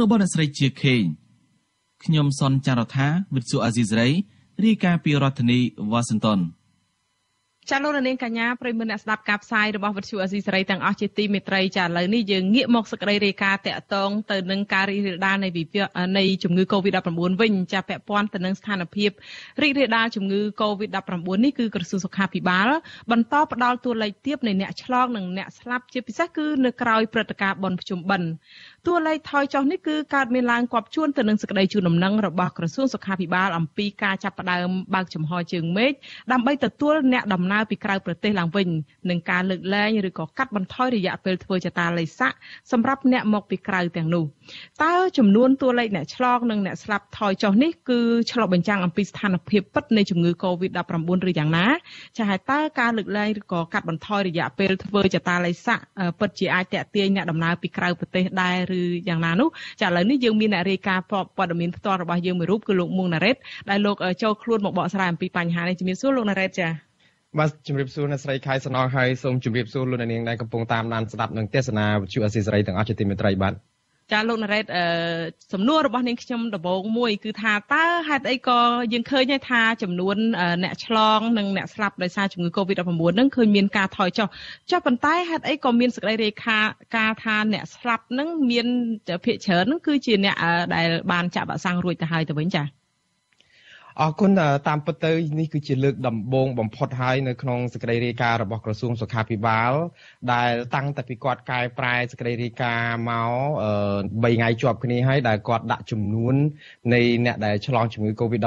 របស់អ្នកស្រីជាខេង។ខ្ញុំសនចាររថាវិទ្យុអាស៊ីសេរីរាយការណ៍ពីរដ្ឋធានីវ៉ាស៊ីនតោនចាលោកនាងកញ្ញាប្រិមនអ្នកស្ដាប់ការផ្សាយរបស់វិទ្យុអាស៊ីសេរីទាំងអស់ជាទីមេត្រីចាឥឡូវនេះយើងងាកមកសក្តីរាយការណ៍តកតងទៅនឹងការរីករាលដាលនៃវិភានៃជំងឺ Covid-19 វិញ ចាពាក់ព័ន្ធទៅនឹងស្ថានភាពរីករាលដាលជំងឺ Covid-19 នេះគឺក្រសួងសុខាភិបាល បន្តផ្ដល់តួលេខទៀបនៃអ្នកឆ្លងនិងអ្នកស្លាប់ជាពិសេសគឺនៅក្រៅព្រឹត្តិការណ៍បនភ្ជុំបិណ្ឌតួលេខថយចុះនេះគឺកើតមានឡើងគបជួនទៅនឹងសេចក្តីជូនដំណឹងរបស់ក្រសួងសុខាភិបាលអំពីការចាប់ផ្ដើមបើកចំហជើងមេឃដើម្បីទទួលអ្នកដំណើរពីក្រៅប្រទេសឡើងវិញនិងការលើកលែងឬក៏កាត់បន្ថយរយៈពេលធ្វើចតាលេខសាក់សម្រាប់អ្នកមកពីក្រៅទាំងនោះតើចំនួនតួលេខអ្នកឆ្លងនិងអ្នកស្លាប់ថយចុះនេះគឺឆ្លុះបញ្ចាំងអំពីស្ថានភាពពិតនៃជំងឺ Covid-19 ឬយ៉ាងណាចាហើយតើការលើកលែងឬក៏កាត់បន្ថយរយៈពេលធ្វើចតាលេខសាក់ពិតជាអាចតេទៀងអ្នកដំណើរពីក្រៅប្រទេសដែរឬយ៉ាងណានោះចាឥឡូវនេះយើងមានអ្នករាយការណ៍ព័ត៌មានផ្ទាល់របស់យើងមួយរូបគឺលោកមួងណារ៉េតដែលលោកចូលខ្លួនមកបកស្រាយអំពីបញ្ហានេះជំរាបសួរលោកណារ៉េតចាបាទជំរាបសួរអ្នកស្រីខៃសំណងហើយសូមជំរាបសួរលោកអ្នកនាងដែលកំពុងតាមដានស្ដាប់និងទេសនាវិទ្យុអេស៊ីសេរីទាំងអស់ជាទីមេត្រីបាទចាលោកណារ៉េតអឺសំណួររបស់នាងខ្ញុំដំបូងមួយ គឺថាតើហេតុអីក៏យើងឃើញថាចំនួន អ្នកឆ្លងនិងអ្នកស្លាប់ដោយសារជំងឺ Covid-19 ហ្នឹងឃើញមានការថយចុះចុះប៉ុន្តែហេតុអីក៏មានសក្តីរាយការណ៍ការថាអ្នកស្លាប់ហ្នឹងមានភាគច្រើនហ្នឹងគឺជា អ្នកដែលបានចាក់វ៉ាក់សាំងរួចទៅហើយទៅវិញចា៎អរគុណតាមពិតទៅនេះគឺជាលើកដំបូងបំផុតហើយនៅក្នុងសេចក្តីរាយការណ៍របស់ក្រសួងសុខាភិបាលដែលតាំងតែពីគាត់កែប្រែសេចក្តីរាយការណ៍មក3ថ្ងៃជាប់គ្នាហើយដែលគាត់ដាក់ចំនួននៃអ្នកដែលឆ្លងជំងឺ Covid-19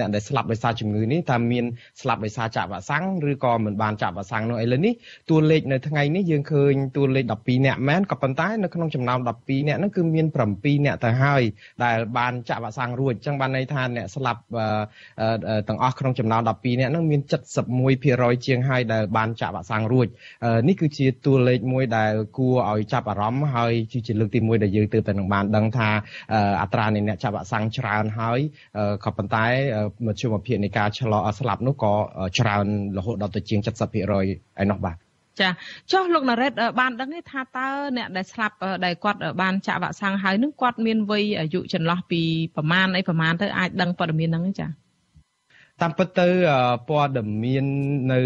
អ្នកដែលស្លាប់ដោយសារជំងឺនេះតើមានស្លាប់ដោយសារចាក់វ៉ាក់សាំងឬក៏មិនបានចាក់វ៉ាក់សាំងនោះឥឡូវនេះតួលេខនៅថ្ងៃនេះយើងឃើញតួលេខ12អ្នកមែនក៏ប៉ុន្តែនៅក្នុងចំណោម12អ្នកនោះគឺមាន7អ្នកទៅហើយដែលបានចាក់វ៉ាក់សាំងរួចអញ្ចឹងបានន័យថាអ្នកស្លាប់ទាំងអស់ក្នុងចំណោម12នាក់ហ្នឹងមាន71%ជាងហើយដែលបានចាក់វ៉ាក់សាំងរួច នេះគឺជាតួលេខមួយដែល គួរឲ្យចាប់អារម្មណ៍ហើយជាលើកទី1ដែលយើងទើបតែនឹងបានដឹងថាអត្រានៃអ្នកចាក់វ៉ាក់សាំងច្រើនហើយក៏ប៉ុន្តែមធ្យមភាពនៃការឆ្លងស្លាប់នោះក៏ច្រើនរហូតដល់ទៅជាង70%ឯណោះបាទចាចុះលោកណារ៉េតបានដឹងទេថាតើអ្នកដែលស្លាប់ដែលគាត់បានចាក់វ៉ាក់សាំងហើយនឹងគាត់មានវ័យអាយុចន្លោះពីប្រមាណអីប្រមាណទៅអាចដឹងព័ត៌មានហ្នឹងចាតាមពិតទៅព័ត៌មាននៅ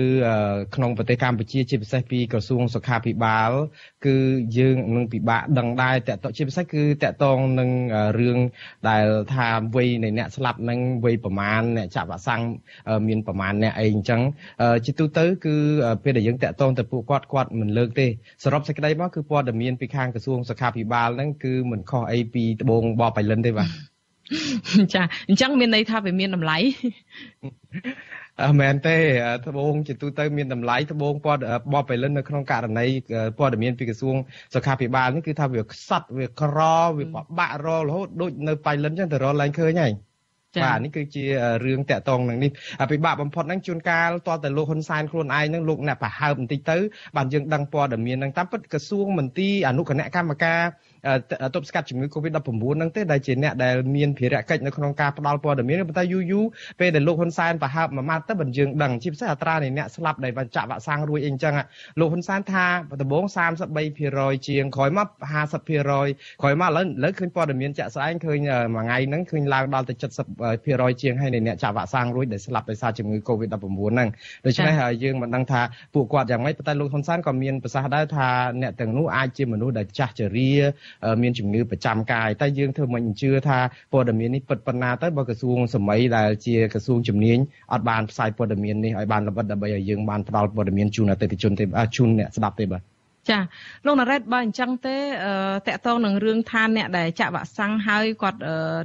ក្នុងប្រទេសកម្ពុជា ជាពិសេសពីក្រសួងសុខាភិបាលគឺយើងនឹងពិបាកដឹងដែរតកជាពិសេសគឺតកតងនឹងរឿងដែលថាវ័យនៃអ្នកស្លាប់នឹងវ័យប្រមាណអ្នកចាក់វ៉ាក់សាំងមានប្រមាណអ្នកអីអញ្ចឹងជាទូទៅ គឺពេលដែលយើងតកតងទៅពួកគាត់គាត់មិនលើកទេសរុបសេចក្តីមកគឺព័ត៌មានពីខាងក្រសួងសុខាភិបាលហ្នឹងគឺមិនខុសអីពីដបងបបៃលិនទេបាទចាអញ្ចឹងមានន័យថាវាមានតម្លៃអឺមែនទេត្បូងជាទូទៅមានតម្លៃត្បូងពណ៌បបបៃលិននៅក្នុងករណីព័ត៌មានពីក្រសួងសុខាភិបាលនេះគឺថាវាខ្សត់វាក្រវាបបាក់ររហូតដូចនៅបៃលិនអញ្ចឹងទៅរឡើងឃើញហើយបាទនេះគឺជារឿងតាក់ទងនឹងនេះពិបាកបំផុតហ្នឹងជួនកាលតតែលោកហ៊ុនសែនខ្លួនឯងហ្នឹងលោកអ្នកប្រហើបបន្តិចទៅបានយើងដឹងព័ត៌មានហ្នឹងតាមពិតក្រសួងមន្ទីរអនុគណៈកម្មការទប់ស្កាត់ជំងឺ Covid-19 ហ្នឹងទេដែលជាអ្នកដែលមានភារកិច្ចនៅក្នុងការផ្ដល់ព័ត៌មានប៉ុន្តែយូរយូរពេលដែលលោកហ៊ុនសែនប្រហើបមួយម៉ាត់ទៅបញ្យើងដឹងជាពិសេសអត្រានៃអ្នកស្លាប់ដែលបញ្ចាក់វ៉ាក់សាំងរួចអីចឹងលោកហ៊ុនសែនថាដំបូង33%ជាងក្រោយមក50%ក្រោយមកឥឡូវឥឡូវឃើញព័ត៌មានជាក់ស្ដែងឃើញមួយថ្ងៃហ្នឹងឃើញឡើងដល់ទៅ70%ជាងហើយនៃអ្នកចាក់វ៉ាក់សាំងរួចដែលស្លាប់ដោយសារជំងឺ Covid-19 ហ្នឹងដូច្នេះយើងមិនដឹងថាពួកគាត់យ៉ាងម៉េចប៉ុន្តែលោកហ៊ុនសែនក៏មានប្រសាសន៍ដែរថាអ្នកទាំងនោះអាចជាមនុស្សដែលចាស់ជរាមានជំងឺប្រចាំកាយតែយើងធ្វើមិនជឿថាព័ត៌មាននេះពិតប៉ុណ្ណាទៅបើក្រសួងសម័យដែលជាក្រសួងជំនាញអត់បានផ្សាយព័ត៌មាននេះឲ្យបានលម្អិតដើម្បីឲ្យយើងបានផ្ដល់ព័ត៌មានជូនអតិថិជនទេជូនអ្នកស្ដាប់ទេបាទចាលោកណារ៉េតបើអញ្ចឹងទេតកតងនឹងរឿងថាអ្នកដែលចាក់វ៉ាក់សាំងហើយគាត់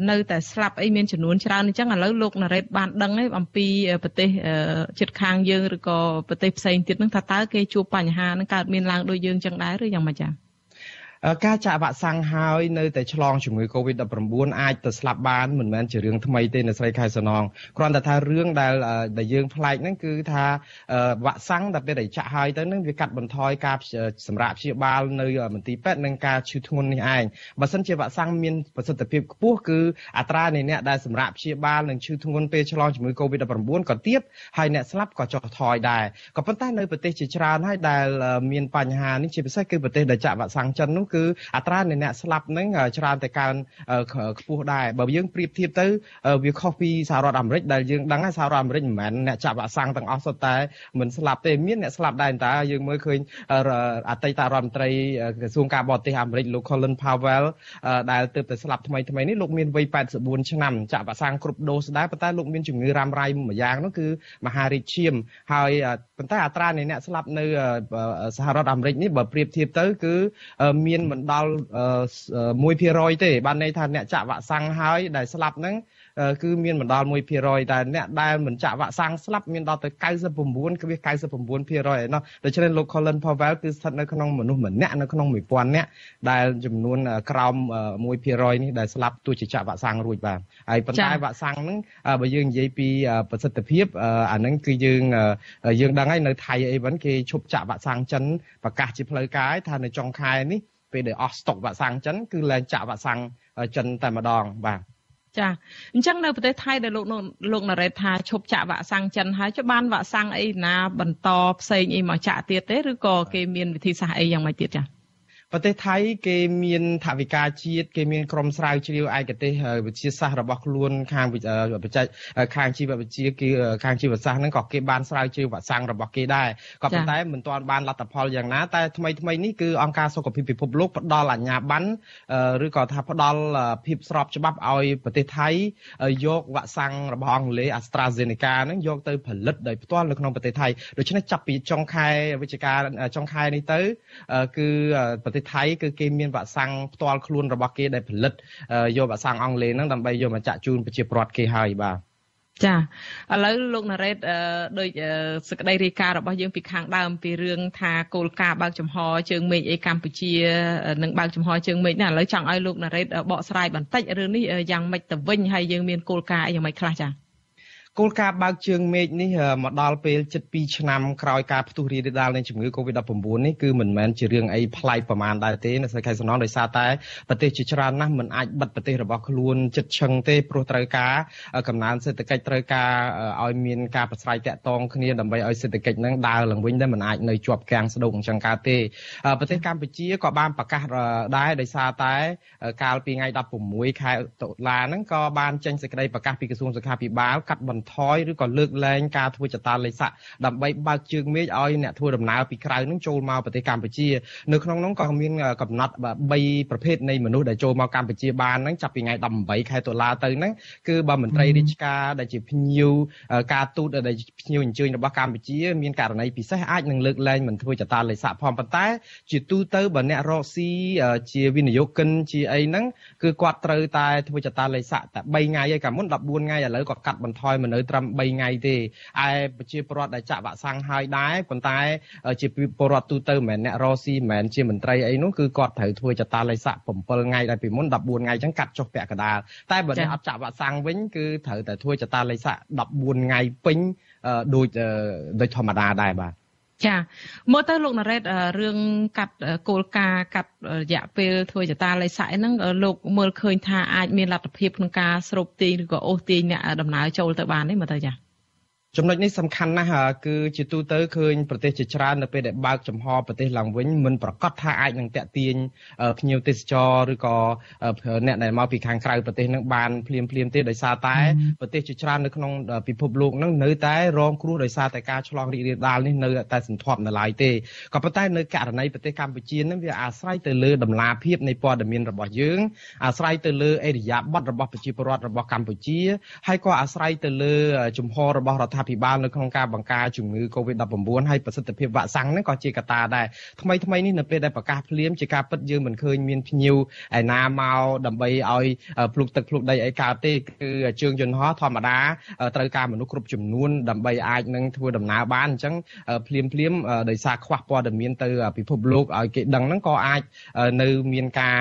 នៅតែស្លាប់អីមានចំនួនច្រើនអញ្ចឹងឥឡូវលោកណារ៉េតបានដឹងឯអំពីប្រទេសជិតខាងយើងឬក៏ប្រទេសផ្សេងទៀតហ្នឹងថាតើគេជួបបញ្ហាហ្នឹងកើតមានឡើងដោយយើងអញ្ចឹងដែរឬយ៉ាងម៉េចចាការចាក់វ៉ាក់សាំងហើយនៅតែឆ្លងជំងឺ Covid-19 អាចទៅស្លាប់បានមិនមែនជារឿងថ្មីទេនៅស្រីខែសំណងគ្រាន់តែថារឿងដែលដែលយើងប្លែកហ្នឹងគឺថាវ៉ាក់សាំងដែលពេលដែលចាក់ហើយទៅហ្នឹងវាកាត់បន្ថយការសម្រាប់ព្យាបាលនៅមន្ទីរពេទ្យនិងការឈឺធ្ងន់នេះឯងបើសិនជាវ៉ាក់សាំងមានប្រសិទ្ធភាពខ្ពស់គឺអត្រានៃអ្នកដែលសម្រាប់ព្យាបាលនិងឈឺធ្ងន់ពេលឆ្លងជំងឺ Covid-19 ក៏ទាបហើយអ្នកស្លាប់ក៏ចុះថយដែរក៏ប៉ុន្តែនៅប្រទេសជាច្រើនហើយដែលមានបញ្ហានេះជាពិសេសគឺប្រទេសដែលចាក់វ៉ាក់សាំងចិននោះគឺអត្រានៃអ្នកស្លាប់ហ្នឹងច្រើនតែកើនខ្ពស់ដែរបើយើងប្រៀបធៀបទៅ វាខុសពីសហរដ្ឋអាមេរិកដែលយើងដឹងថាសហរដ្ឋអាមេរិកមិនមែនអ្នកចាប់អាសាំងទាំងអស់សុទ្ធតែមិនស្លាប់ទេមានអ្នកស្លាប់ដែរតែយើងមើលឃើញអតីតរដ្ឋមន្ត្រីក្រសួងការបរទេសអាមេរិកលោក Colin Powell ដែលទើបតែស្លាប់ថ្មីថ្មីនេះលោកមានវ័យ84ឆ្នាំចាក់វ៉ាក់សាំងគ្រប់ដូសដែរប៉ុន្តែលោកមានជំងឺរ៉ាំរ៉ៃមួយយ៉ាងនោះគឺមហារីកឈាម ហើយប៉ុន្តែអត្រានៃអ្នកស្លាប់នៅសហរដ្ឋអាមេរិកនេះបើប្រៀបធៀបទៅគឺមានមានមិនដល់1%ទេបានន័យថាអ្នកចាក់វ៉ាក់សាំងហើយដែលស្លាប់ហ្នឹងគឺមានមិនដល់1%តែអ្នកដែលមិនចាក់វ៉ាក់សាំងស្លាប់មានដល់ទៅ99.99%ឯណោះដូច្នេះលោក Colin Powell គឺស្ថិតនៅក្នុងមនុស្សម្នាក់នៅក្នុង1000នាក់ដែលចំនួនក្រោម1%នេះដែលស្លាប់ទោះជាចាក់វ៉ាក់សាំងរួចបាទហើយប៉ុន្តែវ៉ាក់សាំងហ្នឹងបើយើងនិយាយពីប្រសិទ្ធភាពអាហ្នឹងគឺយើងយើងដឹងហើយនៅថៃអីវិញគេឈប់ចាក់វ៉ាក់សាំងចិនប្រកាសជាផ្លូវការថានៅចុងខែនេះពេលដែលអស់ស្តុកវ៉ាក់សាំងចិនគឺឡើងចាក់វ៉ាក់សាំងចិនតែម្ដងបាទចាអញ្ចឹងនៅប្រទេសថៃដែលលោកលោកណារ៉េតថាឈប់ចាក់វ៉ាក់សាំងចិនហើយចុះបានវ៉ាក់សាំងអីណាបន្តផ្សេងអីមកចាក់ទៀតទេឬក៏គេមានវិធីសាស្ត្រអីយ៉ាងម៉េចទៀតចាប្រទេសថៃ គេមានថវិកាជាតិគេមានក្រមស្រាវជ្រាវឯកទេសវិទ្យាសាស្ត្ររបស់ខ្លួនខាងបច្ចេកខាងជីវវិទ្យាគឺខាងជីវសាស្ត្រហ្នឹងក៏គេបានស្រាវជ្រាវវ៉ាក់សាំងរបស់គេដែរក៏ប៉ុន្តែមិនទាន់បានលទ្ធផលយ៉ាងណាតែថ្មីថ្មីនេះគឺអង្គការសុខភាពពិភពលោកផ្ដល់អាជ្ញាប័ណ្ណឬក៏ថាផ្ដល់ភាពស្របច្បាប់ឲ្យប្រទេសថៃយកវ៉ាក់សាំងរបស់អង់គ្លេស AstraZeneca ហ្នឹងយកទៅផលិតដោយផ្ទាល់នៅក្នុងប្រទេសថៃដូច្នេះចាប់ពីចុងខែវិច្ឆិកាចុងខែនេះទៅគឺប្រទេសទេសថៃគឺគេមានវ៉ាក់សាំងផ្ទាល់ខ្លួនរបស់គេដែលផលិតយកវ៉ាក់សាំងអង់គ្លេសហ្នឹងដើម្បីយកមកចាក់ជូនប្រជាពលរដ្ឋគេហើយបាទចាឥឡូវលោកណារ៉េតដោយសេចក្តីរាយការណ៍របស់យើងពីខាងដើមពីរឿងថាគោលការណ៍បើកចំហជើងមេឃអេកម្ពុជានិងបើកចំហជើងមេឃណាឥឡូវចង់ឲ្យលោកណារ៉េតបកស្រាយបន្តិចរឿងនេះយ៉ាងម៉េចទៅវិញហើយយើងមានគោលការណ៍អីយ៉ាងម៉េចខ្លះចា៎គោលការណ៍បើកជើងមេឃនេះមកដល់ពេលជិត2ឆ្នាំក្រោយការផ្ទុះរាលដាលនៃជំងឺ Covid-19 នេះគឺមិនមែនជារឿងអីប្លែកប្រមាណដែរទេនៅខេត្តសំណង់ដោយសារតែប្រទេសជាច្រើនណាស់មិនអាចបិទប្រទេសរបស់ខ្លួនជិតឈឹងទេព្រោះត្រូវការកំណើនសេដ្ឋកិច្ចត្រូវការឲ្យមានការប្រស្រ័យតាក់ទងគ្នាដើម្បីឲ្យសេដ្ឋកិច្ចនឹងដើរឡើងវិញដែលមិនអាចនៅជាប់គាំងស្ដុកអញ្ចឹងកើតទេប្រទេសកម្ពុជាក៏បានប្រកាសដែរដោយសារតែកាលពីថ្ងៃ16ខែតុលាហ្នឹងក៏បានចេញសេចក្តីប្រកាសពីក្រសួងសុខាភិបាលកាត់បន្បន្ថយឬក៏លើកលែងការធ្វើចតាលេខស័កដើម្បីបើកជើងមេឃឲ្យអ្នកធ្វើដំណើរពីក្រៅនឹងចូលមកប្រទេសកម្ពុជា នៅក្នុងនោះក៏មានកំណត់3ប្រភេទនៃមនុស្សដែលចូលមកកម្ពុជាបានហ្នឹងចាប់ពីថ្ងៃ18ខែតុលាទៅហ្នឹងគឺបើមន្ត្រីរាជការដែលជាភ្ញៀវការទូតដែលភ្ញៀវអញ្ជើញរបស់កម្ពុជាមានករណីពិសេសអាចនឹងលើកលែងមិនធ្វើចតាលេខស័កផងប៉ុន្តែ ជាទូទៅបើអ្នករកស៊ីជាវិនិយោគិនជាអីហ្នឹងគឺគាត់ត្រូវតែ ធ្វើចតាលេខស័កតែ3ថ្ងៃហើយកាលមុន14ថ្ងៃឥឡូវគាត់កាត់បន្ថយមិននៅត្រឹម3ថ្ងៃទេឯប្រជាពលរដ្ឋដែលចាក់វ៉ាក់សាំងហើយដែរប៉ុន្តែ ជាពលរដ្ឋទូទៅមិនមែនអ្នករស់ស៊ីមិនមែនជាមន្ត្រីអីនោះគឺគាត់ត្រូវធ្វើចតាល័យស័ក7ថ្ងៃដល់ពីមុន14ថ្ងៃអញ្ចឹងកាត់ចុះពាក់កណ្ដាលតែបើអ្នកអត់ចាក់វ៉ាក់សាំងវិញគឺត្រូវតែធ្វើចតាល័យស័ក14ថ្ងៃពេញដូចដូចធម្មតាដែរបាទចាមកទៅលោកណារ៉េតរឿងកាត់គោលការណ៍កាត់រយៈពេល ធ្វើចតាលេខសាក់ហ្នឹងលោក មើលឃើញថាអាចមានលទ្ធភាពក្នុងការស្រូបទាញឬក៏អូសទាញអ្នកដំណើរចូលទៅបានទេមើលទៅចាចំណុចនេះសំខាន់ណាស់គឺជាទូទៅឃើញប្រទេសជាច្រើននៅពេលដែលបើកចំហប្រទេសឡើងវិញមិនប្រកាសថាអាចនឹងតាក់ទាញភ្ញៀវទេសចរឬក៏អ្នកដែលមកពីខាងក្រៅប្រទេសនឹងបានភ្លាមភ្លាមទេដោយសារតែប្រទេសជាច្រើននៅក្នុងពិភពលោកនឹងនៅតែរងគ្រោះដោយសារតែការឆ្លងរីករាលដាលនេះនៅតែសន្ធាប់នៅឡើយទេក៏ប៉ុន្តែនៅករណីប្រទេសកម្ពុជានឹងវាអាស្រ័យទៅលើដំណាភាពនៃព័ត៌មានរបស់យើង អាស្រ័យទៅលើអេរិយាប័ត្ររបស់ប្រជាពលរដ្ឋរបស់កម្ពុជា ហើយក៏អាស្រ័យទៅលើជំហររបស់រដ្ឋាភិបាលនៅក្នុងការបង្ការជំងឺ Covid-19 ហើយប្រសិទ្ធភាពវ៉ាក់សាំងហ្នឹងក៏ជាកត្តាដែរថ្មីថ្មីនេះនៅពេលដែលប្រកាសភ្លាមជាការពិតយើងមិនឃើញមានភ្ញៀវឯណាមកដើម្បីឲ្យភ្លុកទឹកភ្លុកដីអីកើតទេគឺជើងយន្តហោះធម្មតាត្រូវការមនុស្សគ្រប់ចំនួន ដើម្បីអាចនឹងធ្វើដំណើរបានអញ្ចឹងភ្លាមភ្លាមដោយសារខ្វះព័ត៌មានទៅពិភពលោកឲ្យគេដឹងហ្នឹងក៏អាចនៅមានការ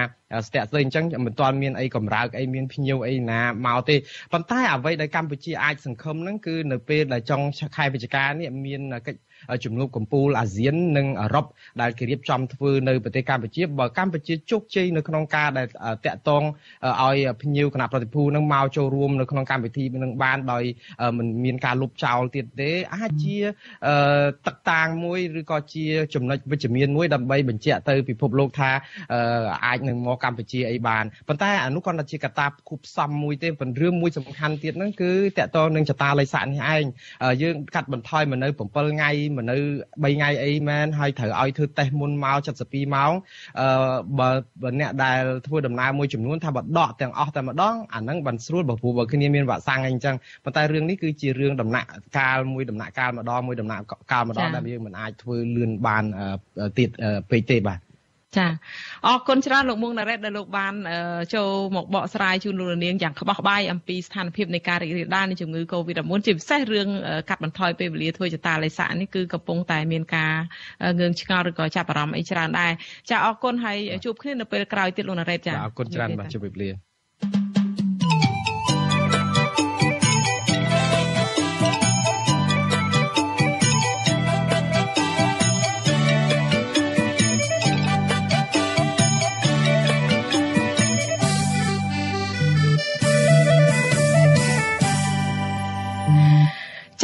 ស្ទាក់ស្ទើរអញ្ចឹងមិនទាន់មានអីកម្រើកអីមានភ្ញៀវអីណាមកទេប៉ុន្តែអ្វីដែលកម្ពុជាអាចសង្ឃឹមហ្នឹងគឺនៅពេលដែលចុងខែវិច្ឆិកានេះមានកិច្ចជំនួបកំពូល អាស៊ាននិងអឺរ៉ុបដែលគេរៀបចំធ្វើនៅប្រទេសកម្ពុជាបើកម្ពុជាជោគជ័យនៅក្នុងការដែលតាក់ទងឲ្យភ្ញៀវគណៈប្រតិភូនឹងមកចូលរួមនៅក្នុងកម្មវិធីនឹងបានដោយមិនមានការលុបចោលទៀតទេអាចជាទឹកតាងមួយឬក៏ជា ចំណុចវិជ្ជមានមួយដើម្បីបញ្ជាក់ទៅពិភពលោកថាអាចនឹងមកកម្ពុជាអីបានប៉ុន្តែអនុគណៈជាកតាគូផ្សំមួយទេប៉ុន្តែរឿងមួយសំខាន់ទៀតហ្នឹងគឺតកតងនឹងចតាល័យស័កនេះឯងយើងកាត់បន្ថយមកនៅ7ថ្ងៃមកនៅ3ថ្ងៃអីមែនហើយត្រូវឲ្យធ្វើតេស្តមុនមក72ម៉ោងអឺបើបើអ្នកដែលធ្វើដំណើរមួយចំនួនថាបើដកទាំងអស់តែម្ដងអាហ្នឹងបានស្រួលបើព្រោះបើគ្នាមានវ៉ាក់សាំងអីអញ្ចឹងប៉ុន្តែរឿងនេះគឺជារឿងដំណាក់កាលមួយដំណាក់កាលម្ដងមួយដំណាក់កាលម្ដងដែលយើងមិនអាចធ្វើលឿនបានទៀតពេកទេបាទចាអរគុណច្រើនលោកមួងណារ៉េតដែលលោកបានចូលមកបកស្រាយជូនលោកនាងយ៉ាង ក្បោះក្បាយអំពីស្ថានភាពនៃការរីករាលដាលនៃជំងឺ Covid-19 ជាពិសេសរឿងកាត់បន្ថយពេលវេលា ធ្វើចតាលេសានេះគឺកំពុងតែមានការងឿងឆ្ងល់ឬក៏ចាប់អារម្មណ៍អីច្រើនដែរចាអរគុណហើយជួបគ្នានៅពេលក្រោយទៀតលោកណារ៉េតចាអរគុណច្រើនបាទជម្រាបលា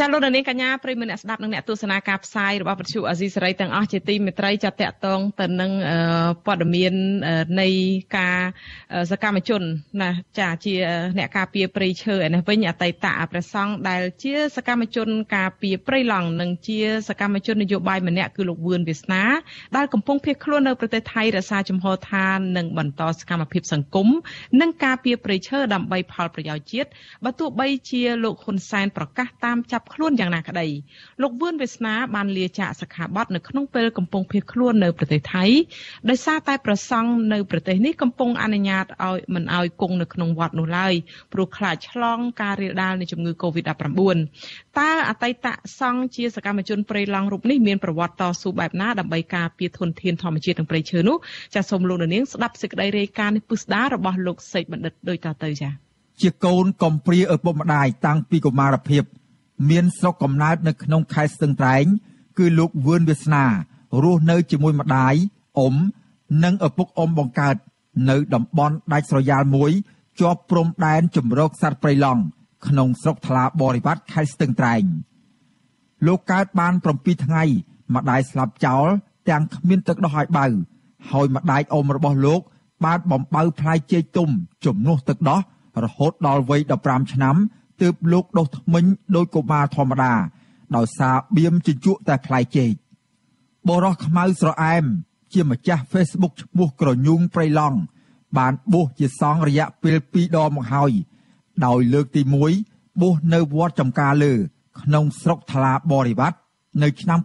ចាលោកនាងកញ្ញាប្រិមនៈស្ដាប់និងអ្នកទស្សនាការផ្សាយរបស់វិទ្យុអាស៊ីសេរីទាំងអស់ជាទីមេត្រីចាតកតងទៅនឹងព័ត៌មាននៃការសកម្មជនណាចាជាអ្នកការពារព្រៃឈើឯនេះវិញអតីតអប្រសង់ដែលជាសកម្មជន ការពារព្រៃឡង់និងជា សកម្មជននយោបាយម្នាក់គឺលោកវឿនវាសនាដែលកំពុងភៀសខ្លួននៅប្រទេសថៃរសារជំហរឋាននិងបន្តសកម្មភាពសង្គមនិងការពារព្រៃឈើដើម្បីផលប្រយោជន៍ជាតិបើទោះបីជា លោកហ៊ុនសែនប្រកាសតាមចាប់ប់ខ្លួនយ៉ាងណាក្តីលោកវឿនវាសនាបានលាចាកសិក្ខាបទនៅក្នុងពេលកំពុងភៀសខ្លួននៅប្រទេសថៃដោយសារតែប្រសង់នៅប្រទេសនេះកំពុងអនុញ្ញាតឲ្យមិនឲ្យគង់នៅក្នុងវត្តនោះឡើយព្រោះខ្លាចឆ្លងការរាលដាលនៃជំងឺ Covid-19 តើអតីតសង្ឃជាសកម្មជនប្រៃឡង់រូបនេះមានប្រវត្តិតស៊ូបែបណាដើម្បីការពារធនធានធម្មជាតិនិងប្រៃឈើនោះចាសសូមលោកនាងស្ដាប់សេចក្តីរាយការណ៍នេះពុស្ដារបស់លោកសេចបណ្ឌិតដូចតទៅចា៎ជាកូនកំព្រាឪពុកម្ដាយតាំងពីកុមារភាពមានស្រុកកំណើតនៅក្នុងខេត្តស្ទឹងត្រែង គឺលោកវឿនវាសនារស់នៅជាមួយម្ដាយអ៊ំនិងឪពុកអ៊ំបង្កើតនៅតំបន់ដាច់ស្រយាលមួយជាប់ព្រំដែនជំរកសត្វព្រៃឡង់ក្នុងស្រុកថ្លាបរិវត្តខេត្តស្ទឹងត្រែងលោកកើតបាន7ថ្ងៃម្ដាយស្លាប់ចោលទាំងគ្មានទឹកដោះឲ្យបៅហើយម្ដាយអ៊ំរបស់លោកបានបំបៅផ្លែចេកទុំជំនួសទឹកដោះរហូតដល់វ័យ15ឆ្នាំទើបលោកដុសថ្មិញដោយកុមារធម្មតាដោយសារបៀមជញ្ជក់តែខ្លាយចេកបរោះខ្មៅស្រអែមជាម្ចាស់ Facebook ឈ្មោះក្រញូងប្រៃឡង់បានបួសជាសង្ឃរយៈពេល2ដងមកហើយដោយលើកទី1បួសនៅវត្តចំការលើ ក្នុងស្រុកថ្លាបរិវត្តនៅឆ្នាំ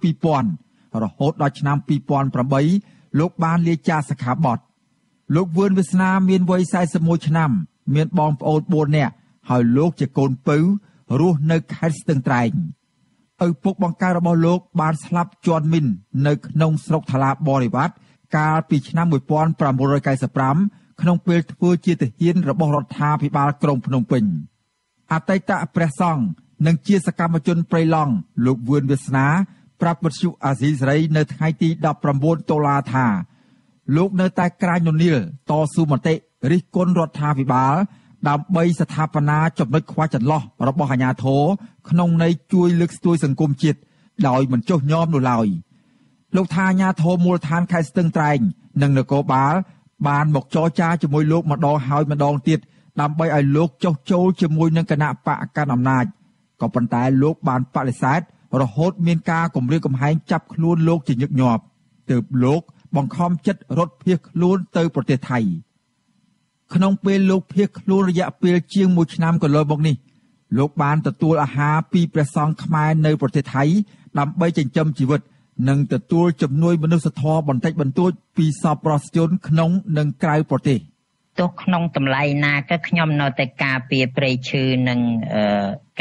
2000រហូតដល់ឆ្នាំ2008លោកបានលាចាសិក្ខាបទលោកវឿនវាសនាមានវ័យ41ឆ្នាំ មានបងប្អូន4នាក់ហើយលោកជាកូនពៅរស់នៅខេត្តស្ទឹងត្រែងឪពុកបង្ការរបស់លោកបាន ស្លាប់ជន់មីននៅក្នុងស្រុកថ្លាបរិវត្តកាលពីឆ្នាំ1995ក្នុងពេលធ្វើជាទាហានរបស់រដ្ឋាភិបាលក្រុងភ្នំពេញអតីតព្រះសង្ឃនិងជាសកម្មជន ប្រៃឡង់លោកវឿនវាសនា ប្រាប់វិទ្យុអាស៊ីសេរីនៅថ្ងៃទី19តុលាថាលោកនៅ តែក្រាញននៀលតស៊ូមតិរិះគន់រដ្ឋាភិបាលដើម្បីស្ថាបនាចំណុចខ្វះចន្លោះរបស់អាជ្ញាធរក្នុងន័យជួយ លើកស្ទួយសង្គមជាតិដោយមិនចុះញោមនោះឡើយលោកថាអាជ្ញាធរមូលដ្ឋានខេត្តស្ទឹងត្រែង និងនគរបាល បានមកចរចាជាមួយលោក ម្ដងហើយម្ដងទៀតដើម្បីឲ្យលោកចុះចូលជាមួយនឹងគណៈបកកណ្ដាលអំណាចក៏ប៉ុន្តែលោកបានបដិសេធរហូតមានការគម្រាមកំហែងចាប់ខ្លួនលោកជាញឹកញាប់ទើបលោកបង្ខំចិត្តរត់ភៀសខ្លួនទៅ ប្រទេសថៃ។ក្នុងពេលលោកភៀសខ្លួនរយៈពេលជាង1ឆ្នាំកន្លងមកនេះលោកបានទទួលអាហារពីព្រះសង្ឃខ្មែរនៅ ប្រទេសថៃដើម្បីចិញ្ចឹមជីវិត និងទទួលជំនួយមនុស្សធម៌បន្តិចបន្តួច ពីសពប្រជាជនក្នុង និងក្រៅប្រទេសទោះក្នុងតម្លៃណាក៏ខ្ញុំនៅតែការពារប្រៃឈើនិង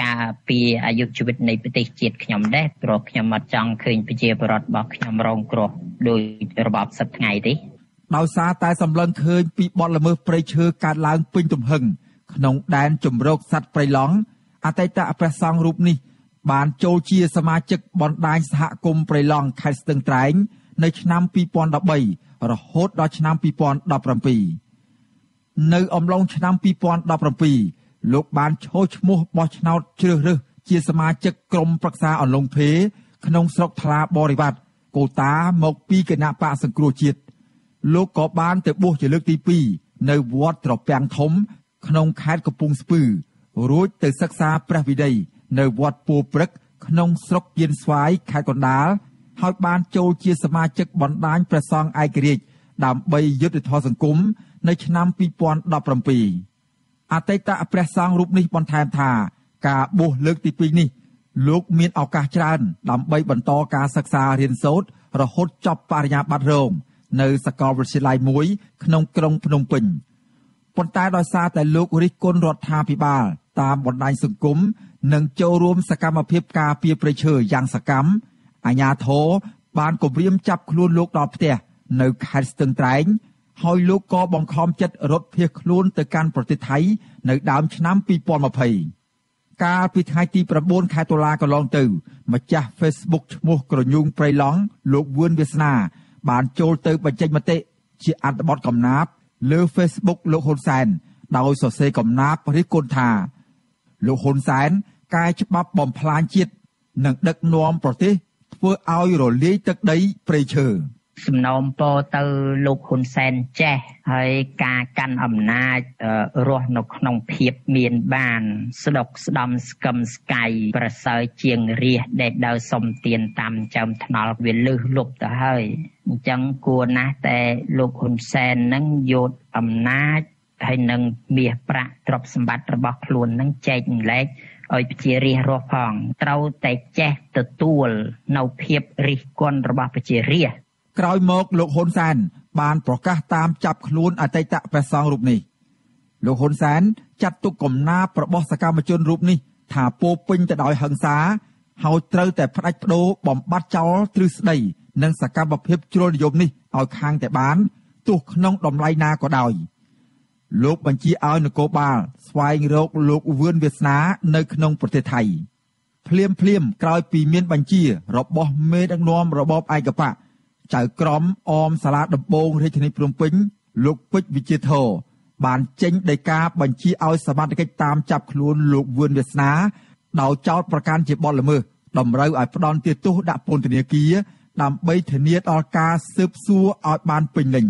ការពារអាយុជីវិតនៃប្រទេសជាតិខ្ញុំដែរព្រោះខ្ញុំអត់ចង់ឃើញប្រជាពលរដ្ឋរបស់ខ្ញុំរងគ្រោះដោយរបបសឹកថ្ងៃទេដោយសារតែសម្លឹងឃើញពីបទល្មើសព្រៃឈើកើតឡើងពេញទំហឹងក្នុងដែនជំរកសត្វព្រៃឡង់អតីតព្រះសង្ឃរូបនេះ បានចូលជាសមាជិកបណ្ដាញសហគមន៍ព្រៃឡង់ខេត្តស្ទឹងត្រែង នៅឆ្នាំ2013រហូតដល់ឆ្នាំ2017នៅអំឡុងឆ្នាំ2017លោកបានឈរឈ្មោះបោះឆ្នោតជ្រើសរើសជាសមាជិកក្រុមប្រឹក្សាអលង្ភេ ក្នុងស្រុកថ្លាបរិវត្តកូតាមកពីគណៈបកសង្គ្រោះជាតិលោកក៏បាន ទៅបួសជាលើកទី2នៅវត្តត្រពាំងធំ ក្នុងខេត្តកំពង់ស្ពឺ រួចទៅសិក្សាព្រះវិន័យនៅវត្តពោព្រឹក ក្នុងស្រុកទៀនស្វាយខេត្តកណ្ដាលហើយបានចូលជា សមាជិកបណ្ដាញព្រះសង្ឃឯករាជ្យដើម្បីយុទ្ធធរសង្គមនៅឆ្នាំ2017អតីតព្រះសង្ឃរូបនេះបន្ថែមថា ការបួសលើកទី2នេះ លោកមានឱកាសច្រើនដើម្បីបន្តការសិក្សារៀនសូត្ររហូតចប់បរិញ្ញាបត្ររង។នៅសាកលវិទ្យាល័យមួយក្នុងក្រុងភ្នំពេញប៉ុន្តែដោយសារតែលោករិះគន់រដ្ឋាភិបាល តាមបណ្ដាញសង្គមនិងចូលរួមសកម្មភាពការពារព្រៃឈើយ៉ាងសកម្មអាជ្ញាធរបានគម្រាមចាប់ខ្លួនលោកដល់ផ្ទះនៅខេត្តស្ទឹងត្រែងហើយលោកក៏បង្ខំចិត្តរត់ភៀសខ្លួនទៅកាន់ប្រទេសថៃនៅដើមឆ្នាំ2020កាលពីថ្ងៃទី9ខែតុលាកន្លងទៅម្ចាស់ Facebook ឈ្មោះ ក្រញូងព្រៃឡង់លោកវឿនវាសនាបានចូលទៅបញ្ចេញមតិជាអត្ថបទកំណាព្យលើ Facebook លោកហ៊ុនសែនដោយសរសេរកំណាព្យរិះគន់ថាលោកហ៊ុនសែនកែច្បាប់បំផ្លាញជាតិនិងដឹកនាំប្រទេសធ្វើឲ្យរលាយទឹកដីព្រៃឈើ។សំណូមពរទៅលោកហ៊ុនសែនចេះ ហើយការកាន់អំណាចរស់នៅក្នុងភាពមានបាន ស្ដុកស្ដំស្កឹមស្កៃប្រសើរជាងរាជដែលដើរសំទៀនតាមចំថ្នល់វាលឹះលុបទៅហើយអញ្ចឹងគួរណាស់តែលោកហ៊ុនសែននឹងយកអំណាចហើយនឹងមាសប្រាក់ទ្រព្យសម្បត្តិរបស់ខ្លួននឹងចែកម្លែកឲ្យប្រជារាស្ត្ររស់ផង ត្រូវតែចេះទទួល នៅភាពរិះគន់របស់ប្រជារាស្ត្រក្រោយមកលោកហ៊ុនសែនបានប្រកាសតាមចាប់ខ្លួនអតីតព្រះសង្ឃរូបនេះលោកហ៊ុនសែនចាត់ទុកកំណាបរបស់សកម្មជនរូបនេះ ថាពោពេញទៅដោយហិង្សាហើយត្រូវតែផ្ដាច់ដោបំបត្តិចោលទ្រឹស្ដីនិងសកម្មភាពជ្រុលនិយមនេះឲ្យខាងតែបាន ទោះក្នុងតម្លៃណាក៏ដោយលោកបញ្ជាឲ្យនគរបាល ស្វែងរកលោកវឿនវាសនានៅក្នុងប្រទេសថៃភ្លាមភ្លាមក្រោយពីមានបញ្ជារបស់មេដឹកនាំរបបឯកបកចៅក្រមអម សាលាដំបងរាជធានីភ្នំពេញលោកពេជ្រវិជាធរបានចេញដីកាបញ្ជាឲ្យសមត្ថកិច្ចតាមចាប់ខ្លួនលោកវឿនវាសនាដោយចោទប្រកាន់ជាបទល្មើសតម្រូវឲ្យផ្ដន់ទាទោសដាក់ពន្ធនាគារដើម្បីធានាដល់ការស៊ើបសួរឲ្យបានពេញលេញ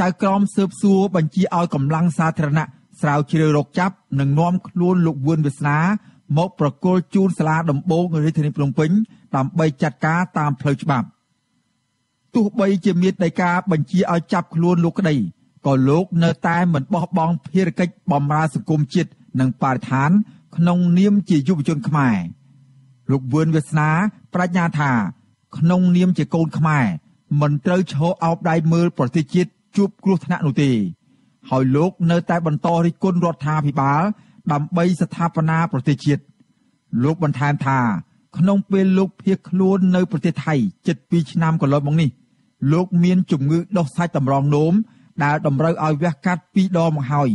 ចៅក្រមស៊ើបសួរ បញ្ជាឲ្យកម្លាំងសាធារណៈស្រាវជ្រាវរកចាប់និងនាំខ្លួនលោកវឿនវាសនាមកប្រគល់ជូនសាលាដំបងរាជធានីភ្នំពេញដើម្បីចាត់ការតាមផ្លូវច្បាប់ទោះបីជាមានដីកាបញ្ជាឲ្យចាប់ខ្លួនលោកក្តីក៏លោកនៅតែមិនបោះបង់ភារកិច្ចបម្រើសង្គមជាតិនិងបរិស្ថានក្នុងនាមជាយុវជនខ្មែរលោកវឿនវាសនាប្រាជ្ញាថា ក្នុងនាមជាកូនខ្មែរមិនត្រូវឈរអោបដៃមើលប្រទេសជាតិជួបគ្រោះថ្នាក់នោះទេហើយលោកនៅតែបន្តរិះគន់រដ្ឋាភិបាលដើម្បីស្ថាបនាប្រទេសជាតិលោកបន្ថែមថា ក្នុងពេលលោកភៀសខ្លួននៅប្រទេសថៃជិត2ឆ្នាំកន្លងមកនេះលោកមានជំងឺដុសសាច់តម្រងនោមដែលតម្រូវឲ្យវះកាត់ពីរដងមកហើយ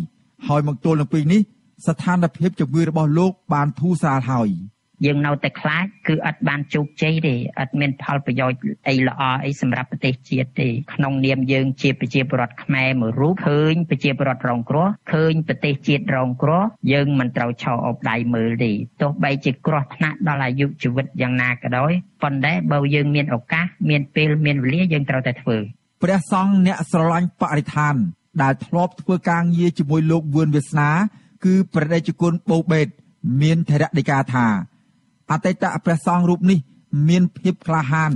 ហើយមកទល់នឹងពេលនេះស្ថានភាពជំងឺរបស់លោក បានធូរស្រាលហើយ។យើងនៅតែខ្លាចគឺអត់បានជោគជ័យទេអត់មានផលប្រយោជន៍អីល្អអីសម្រាប់ប្រទេសជាតិទេក្នុងនាមយើងជាប្រជាពលរដ្ឋខ្មែរមួយរូបឃើញប្រជាពលរដ្ឋរងគ្រោះឃើញប្រទេសជាតិរងគ្រោះយើងមិនត្រូវឈរអបដៃមើលទេទោះបីជាគ្រោះថ្នាក់ដល់អាយុជីវិតយ៉ាងណាក៏ដោយប៉ុន្តែបើយើងមានឱកាសមានពេលមានវេលាយើងត្រូវតែធ្វើព្រះសង្ឃអ្នកស្រឡាញ់បរិស្ថានដែលធ្លាប់ធ្វើការងារជាមួយលោកវឿនវាសនាគឺប្រដេជគុណបូបេតមានធរៈដីកាថាអតីតព្រះសង្ឃរូបនេះ មានភាពក្លាហាន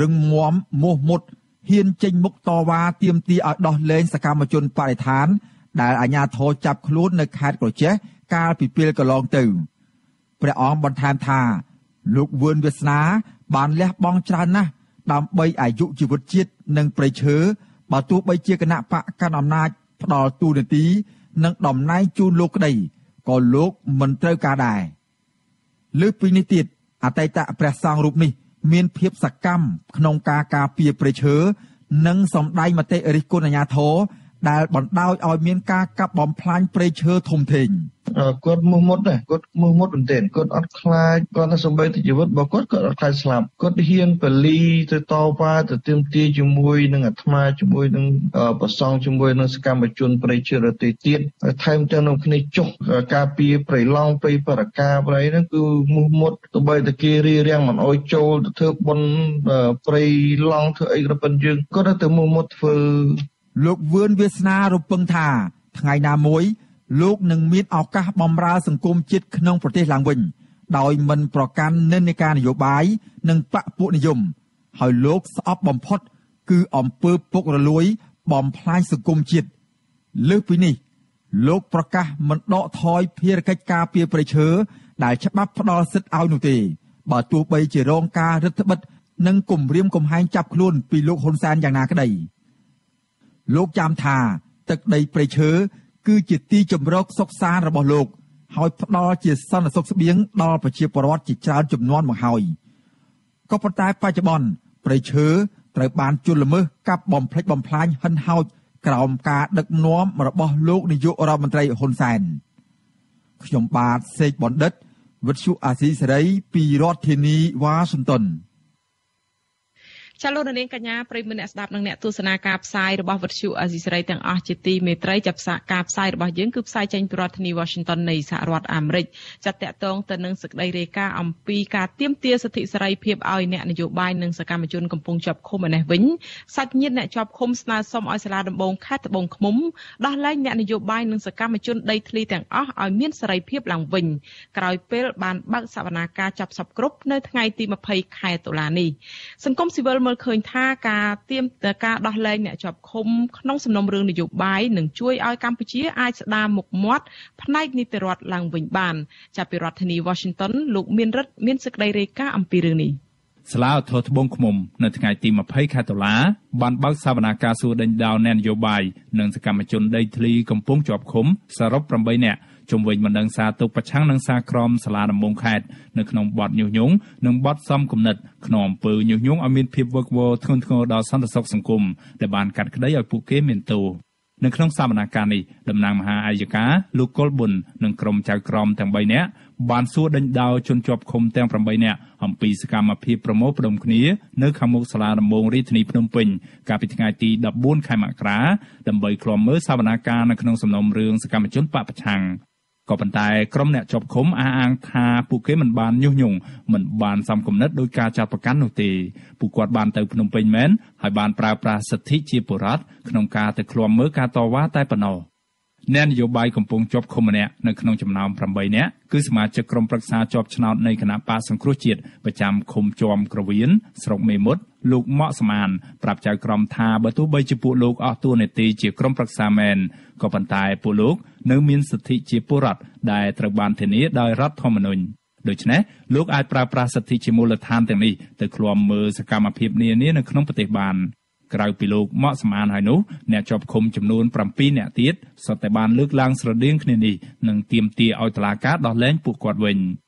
រឹងមាំមោះមុតហ៊ានចេញមុខតវ៉ាទាមទារឲ្យដោះលែងសកម្មជនបរិស្ថានដែលអាជ្ញាធរចាប់ខ្លួននៅខេត្តក្រចេះកាលពីពេលកន្លងទៅព្រះអង្គបន្ថែមថាលោកវឿនវាសនាបានលះបង់ច្រើនណាស់ដើម្បីអាយុជីវិតជាតិនិង ប្រៃឈើបើទោះបីជាគណៈបកកាន់អំណាច ផ្ដាល់ទូនាទីនិងតំណែងជូនលោកក្តីក៏លោកមិនត្រូវការដែរលើពីនេះទៀតអតីតព្រះសង្ឃរូបនេះមានភាពសកម្មក្នុងការការពារព្រៃឈើនិងសំដែងមតិរិះគន់អាញាធរដែលបណ្ដោយឲ្យមានការកាប់បំផ្លាញព្រៃឈើធំធេងគាត់មោះមុតដែរគាត់មោះមុតមែនទែនគាត់អត់ខ្លាចគាត់ថាសំបីទៅជីវិតរបស់គាត់គាត់អត់ខ្លាចស្លាប់គាត់ហ៊ានពលីទៅតវ៉ាទៅទាមទារជាមួយនឹងអាត្មាជាមួយនឹងប្រសង់ជាមួយនឹងសកម្មជនប្រៃជារតិទៀតថែមទាំងនឹងគ្នាចុះការពីប្រៃឡង់ប្រៃបរការប្រៃហ្នឹងគឺមោះមុតទៅបីតាគេរៀបរៀងមិនអោយចូលទៅធ្វើបុណ្យប្រៃឡង់ធ្វើអីក៏ប៉ុនយើងគាត់ទៅមោះមុតធ្វើលោកវឿនវាសនារំពឹងថាថ្ងៃណាមួយលោកនឹងមានឱកាសបម្រើសង្គមជាតិក្នុងប្រទេសឡើងវិញដោយមិនប្រកាន់និន្នាការនយោបាយនិងបកពួកនិយមហើយលោកស្អប់បំផុតគឺអំពើពុករលួយ បំផ្លាញសង្គមជាតិលើសពីនេះ លោកប្រកាសមិនដកថយភារកិច្ចការពារប្រៃឈើដែលច្បាប់ផ្ដល់សិទ្ធិឲ្យនោះទេបើទោះបីជារងការរដ្ឋបិទនិងគំរាមកំហែងចាប់ខ្លួនពីលោកហ៊ុនសែនយ៉ាងណាក្តីលោកចាំថា ទឹកដីព្រៃឈើគឺជាទីជម្រកសុខសាន្តរបស់លោកហើយផ្ដល់ជាសន្តិសុខស្បៀងដល់ប្រជាពលរដ្ឋជាច្រើនចំនួនមកហើយក៏ប៉ុន្តែបច្ចុប្បន្នព្រៃឈើត្រូវបានជន់ល្មើសកັບបំផ្លិចបំផ្លាញហិនហោចក្រោមការដឹកនាំរបស់ លោកនាយករដ្ឋមន្ត្រីហ៊ុនសែនខ្ញុំបាទសេកបណ្ឌិតវិទ្យុអាស៊ីសេរីពីរដ្ឋធានីវ៉ាស៊ីនតោនចាលោកនាងកញ្ញាប្រិមនៈស្ដាប់និងអ្នកទស្សនាការផ្សាយរបស់វិទ្យុអេស៊ីសរ៉ៃទាំងអស់ជាទីមេត្រីចាប់ផ្សាយការផ្សាយរបស់យើងគឺផ្សាយចេញពីរដ្ឋធានី Washington នៃសហរដ្ឋអាមេរិកចាត់តាក់ទងទៅនឹងសេចក្តីរាយការណ៍អំពីការទាមទារសិទ្ធិសេរីភាពឲ្យអ្នកនយោបាយនិងសកម្មជនកំពុងជាប់ឃុំឯនេះវិញសាច់ញាតិអ្នកជាប់ឃុំស្នើសុំឲ្យសាលាដំបងខេត្តត្បូងឃ្មុំដោះលែងអ្នកនយោបាយនិងសកម្មជនដីធ្លីទាំងអស់ឲ្យមានសេរីភាពឡើងវិញក្រោយពេលបានបើកសវនាការចាប់សពគ្រប់នៅថ្ងៃទី20ខែតុលានេះសង្គមស៊ីវិលមើលឃើញថាការទៀមការដោះលែងអ្នកជាប់ឃុំក្នុងសំណុំរឿងនយោបាយនឹងជួយឲ្យកម្ពុជាអាចស្ដារមុខមាត់ផ្នែកនីតិរដ្ឋឡើងវិញបាន ចាប់ពីរដ្ឋធានី Washington លោកមានរិទ្ធមានសេចក្តីរាយការណ៍អំពីរឿងនេះសាលាឧទ្ធរត្បូងឃ្មុំនៅថ្ងៃទី20ខែតុលាបានបើកសវនាការសួរដេញដោលអ្នកនយោបាយនិងសកម្មជនដីធ្លីកំពុងជាប់ឃុំសរុប8នាក់ជំវិញមិនដឹងសារទុកប្រឆាំងនឹងសារក្រមសាលាដំបងខេត្តនៅក្នុងបទញុះញង់និងបទសំគំនិតក្នុងអំពើញុះញង់ឲ្យមានភាពវឹកវរធ្ងន់ធ្ងរដល់សន្តិសុខសង្គមដែលបានកាត់ក្តីឲ្យពួកគេមានទោសនៅក្នុងសវនកម្មនេះតំណាងមហាអាយកាលោកកុលប៊ុននិងក្រុមចៅក្រមទាំង3នាក់បានសួរដេញដោជនជាប់ឃុំទាំង8នាក់អំពីសកម្មភាពប្រមូលផ្ដុំគ្នានៅខាងមុខសាលាដំបងរាជធានីភ្នំពេញកាលពីថ្ងៃទី14ខែមករាដើម្បីឃ្លាំមើលសវនកម្មនៅក្នុងសំណុំរឿងសកម្មជនបពប្រឆាំងក៏ប៉ុន្តែក្រុមអ្នកជាប់ឃុំអះអាងថាពួកគេមិនបានញុះញង់មិនបានសំគំនិតដោយការចាប់ប្រកាន់នោះទេពួកគាត់បានទៅភ្នំពេញមែនហើយបានប្រើប្រាស់សិទ្ធិជាបុរដ្ឋក្នុងការទៅឃ្លាំមើលការតវ៉ាតែប៉ុណ្ណោះអ្នកនយោបាយកំពុងជាប់ឃុំម្នាក់នៅក្នុងចំណោម8នាក់គឺសមាជិកក្រុមប្រឹក្សាជាប់ឆ្នោតនៃគណៈបកសង្គ្រោះជាតិប្រចាំឃុំជាំក្រវៀនស្រុកមេមត់លោកម៉ាក់សមានប្រាប់ចៅក្រមថាបើទោះបីជាពួកលោកអស់តួនាទីជាក្រុមប្រឹក្សាមែនក៏ប៉ុន្តែពួកលោកនៅមានសិទ្ធិជាពលរដ្ឋដែលត្រូវបានធានាដោយរដ្ឋធម្មនុញ្ញដូច្នេះលោកអាចប្រើប្រាស់សិទ្ធិជាមូលដ្ឋានទាំងនេះទៅឃ្លាំមើលសកម្មភាពនានានៅក្នុងប្រទេសបានក្រៅពីលោកម៉ាក់សមានហើយនោះអ្នកជាប់ឃុំចំនួន7អ្នកទៀតសុទ្ធតែបានលើកឡើងស្រដៀងគ្នានេះនិងទាមទារឲ្យតុលាការដោះលែងពួកគាត់វិញ។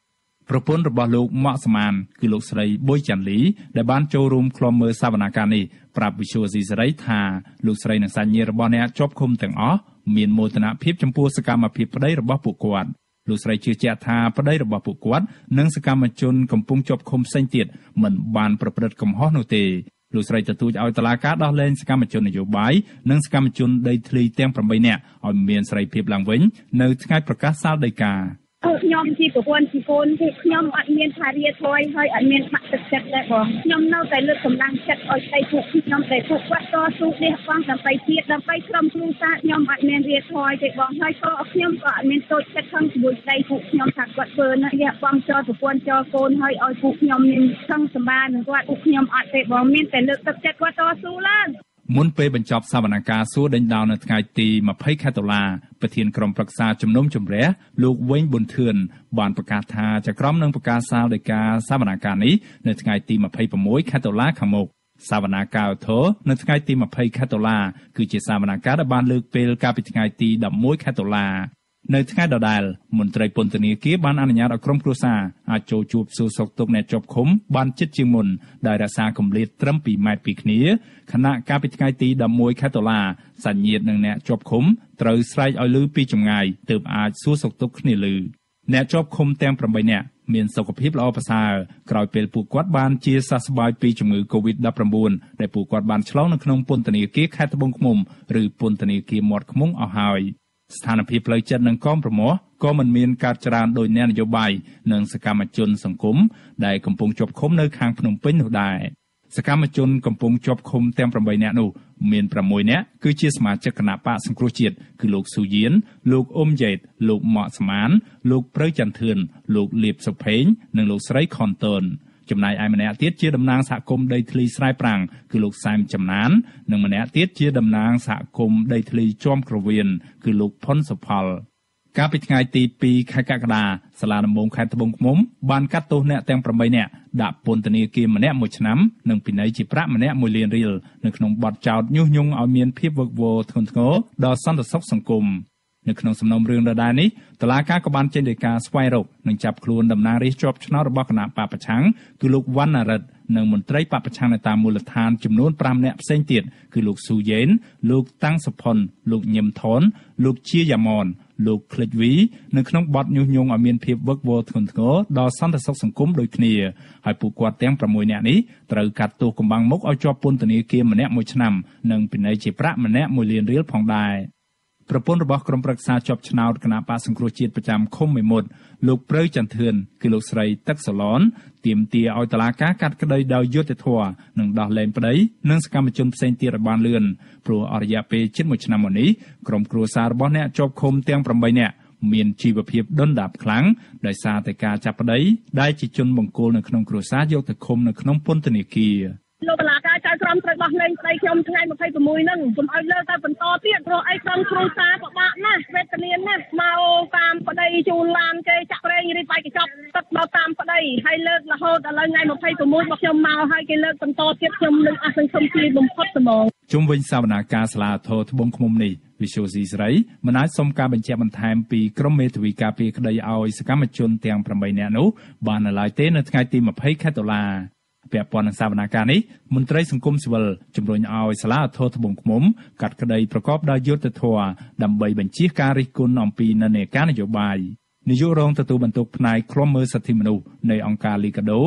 ប្រពន្ធរបស់លោកម៉ាក់សមានគឺលោកស្រីប៊ុយចាន់លី ដែលបានចូលរួមក្លំមើលសវនកម្មនេះប្រាប់វិសុវស៊ីសេរីថាលោកស្រីនិងសាច់ញាតិរបស់អ្នកជាប់ឃុំទាំងអស់មានមោទនភាពចំពោះសកម្មភាពប្តីរបស់ពួកគាត់លោកស្រីជឿជាក់ថាប្តីរបស់ពួកគាត់និងសកម្មជនកំពុងជាប់ឃុំផ្សេងទៀតមិនបានប្រព្រឹត្តកំហុសនោះទេលោកស្រីទទូចឲ្យតឡាការដោះលែងសកម្មជននយោបាយនិងសកម្មជនដីធ្លីទាំង8នាក់ឲ្យ មានសេរីភាពឡើងវិញនៅថ្ងៃប្រកាសសាលដីកាពួកខ្ញុំជាប្រពន្ធជាកូនទេខ្ញុំអត់មានថារៀថយហើយអត់មានបាក់ទឹកចិត្តដែរបងខ្ញុំនៅតែលើកកម្លាំងចិត្តឲ្យស្អីពួកខ្ញុំតែពួកគាត់តស៊ូនេះបងដើម្បីជាតិដើម្បីក្រុមគ្រួសារខ្ញុំអត់មានរៀថយទេបងហើយក៏ខ្ញុំក៏អត់មានតូចចិត្តផងជាមួយស្ដីពួកខ្ញុំថាគាត់ធ្វើនោះយកបងចោលប្រពន្ធចោលកូនហើយឲ្យពួកខ្ញុំមានសង្ឃសម្បាននឹងគាត់ពួកខ្ញុំអត់ទេបងមានតែលើកទឹកចិត្តគាត់តស៊ូឡើងមុនពេលបញ្ចប់សវនកម្មសួរដេញដោលនៅថ្ងៃទី20ខែតុលាប្រធានក្រុមប្រឹក្សាជំនុំជម្រះលោកវិញប៊ុនធឿនបានប្រកាសថាចក្រមនឹងប្រកាសសាលដីកាសវនកម្មនេះនៅថ្ងៃទី26ខែតុលាខាងមុខសវនាកាឧទ្ធរនៅថ្ងៃទី20ខែតុលាគឺជាសវនាកាដែលបានលើកពេលកាលពីថ្ងៃទី11ខែតុលានៅថ្ងៃដដែល មន្ត្រីពន្ធនាគារបានអនុញ្ញាតឲ្យក្រុមគ្រួសារអាចចូលជួបសួរសុខទុក្ខអ្នកជាប់ឃុំបានជិតជាងមុនដោយរក្សាកម្រិតត្រឹម2ម៉ែត្រពីគ្នាខណៈកាលពីថ្ងៃទី11ខែតុលាសញ្ញាតនិងអ្នកជាប់ឃុំត្រូវស្រែកឲ្យឮពីចម្ងាយទើបអាចសួរសុខទុក្ខគ្នាឮអ្នកជាប់ឃុំទាំង8នាក់មានសុខភាពល្អប្រសើរក្រោយពេលពួកគាត់បានជាសះស្បើយពីជំងឺ Covid-19 ដែលពួកគាត់បានឆ្លងនៅក្នុងពន្ធនាគារខេត្តត្បូងឃ្មុំឬពន្ធនាគារមាត់ឃ្មុំអស់ហើយ។ស្ថានភាពផ្លូវចិត្តនិងកមប្រមាស់ក៏មិនមានកើតច្រើនដោយអ្នកនយោបាយនិងសកម្មជនសង្គមដែលកំពុងជាប់ឃុំនៅខាងភ្នំពេញនោះដែរសកម្មជនកំពុងជាប់ឃុំទាំង8នាក់នោះមាន6នាក់គឺជាសមាជិកគណៈបកសង្គ្រោះជាតិគឺលោកស៊ូយៀនលោកអ៊ុំយ៉េតលោកម៉ាក់ស្មានលោកព្រៅចន្ទធឿនលោកលៀបសុផេងនិងលោកស្រីខុនតឿនចំណែកឯម្នាក់ទៀតជាតំណាងសហគមន៍ដីធ្លីស្រែប្រាំងគឺលោកសែមចំណាន និងម្នាក់ទៀតជាតំណាងសហគមន៍ដីធ្លីជាំក្រវៀនគឺលោកផុនសុផល កាលពីថ្ងៃទី2ខែកក្កដាសាលាដំបងខេត្តត្បូងឃ្មុំបានកាត់ទោសអ្នកទាំង8នាក់ដាក់ពន្ធនាគារម្នាក់មួយឆ្នាំនិងពិន័យជាប្រាក់ម្នាក់1លានរៀលនៅក្នុងបទចោទញុះញង់ឲ្យមានភាពវឹកវរធ្ងន់ធ្ងរដល់សន្តិសុខសង្គមនៅក្នុងសំណុំរឿងដដែលនេះតឡាការក៏បានចេញដីកាស្វែងរកនិងចាប់ខ្លួនតំណាងរាស្ត្រជាប់ឆ្នោតរបស់គណៈបពប្រឆាំងគឺលោកវណ្ណរិទ្ធនិងមន្ត្រីបពប្រឆាំងនៅតាមមូលដ្ឋានចំនួន5នាក់ផ្សេងទៀតគឺលោកស៊ូយ៉េន លោកតាំងសុផុន លោកញឹមថនលោកជាយ៉ាម៉នលោកឃ្លិចវី នៅក្នុងបទញុះញង់ឲ្យមានភាពវឹកវរធ្ងន់ធ្ងរដល់សន្តិសុខសង្គមដូចគ្នាហើយពួកគាត់ទាំង6នាក់នេះត្រូវកាត់ទោសកំបាំងមុខឲ្យជាប់ពន្ធនាគារម្នាក់មួយឆ្នាំនិងពិន័យជាប្រាក់ម្នាក់1លានរៀលផងដែរ។ប្រពន្ធរបស់ក្រុមប្រឹក្សាជាប់ឆ្នោតគណៈបកសង្គ្រោះជាតិប្រចាំឃុំមេមត់លោកព្រៅចន្ទធឿនគឺលោកស្រីទឹកសឡនទាមទារឲ្យតុលាការកាត់ក្តីដោយយុត្តិធម៌និងដោះលែងប្តីនិងសកម្មជនផ្សេងទៀតឲ្យបានលឿនព្រោះអរិយាពេលជិត1ឆ្នាំមកនេះក្រុមគ្រួសាររបស់អ្នកជាប់ឃុំទាំង8នាក់មានជីវភាពដុនដាបខ្លាំងដោយសារតែការចាប់ប្តីដែលជាជនបង្គោលនៅក្នុងគ្រួសារយកទៅឃុំនៅក្នុងពន្ធនាគារលោកតាការចៅក្រមត្រូវបោះលែងប្តីខ្ញុំថ្ងៃ26ហ្នឹងកុំឲ្យលើតែបន្តទៀតព្រោះអីក្រុមគ្រួសារពិបាកណាស់វេទនាណាស់មកតាមប្តីជូនឡានគេចាក់ប្រេងរីបាយកញ្ចប់ទឹកមកតាមប្តីហើយលើករហូតដល់ថ្ងៃ26របស់ខ្ញុំមកហើយគេលើកបន្តទៀតខ្ញុំនឹងអសង្ឃឹមជាបំផុតហ្មងជុំវិញសវនាការសាលាធរត្បូងឃុំនេះវិសុយស៊ីស្រីមិនអាចសុំការបញ្ជាក់បន្ថែមពីក្រុមមេធាវីការពារក្តីឲ្យ សកម្មជនទាំង8នាក់នោះបាននៅឡើយទេនៅថ្ងៃទី20ខែតុលាពាក់ព័ន្ធនឹងសវនកម្មនេះមន្ត្រីសង្គមស៊ីវិលជំរុញឲ្យសាលាអាធរត្បូងឃ្មុំកាត់ក្តីប្រកបដោយយុត្តិធម៌ដើម្បីបញ្ជាការរិះគន់អំពីនិន្នាការនយោបាយនាយករងទទួលបន្ទុកផ្នែកឃ្លាំមើលសិទ្ធិមនុស្សនៃអង្គការ Liga do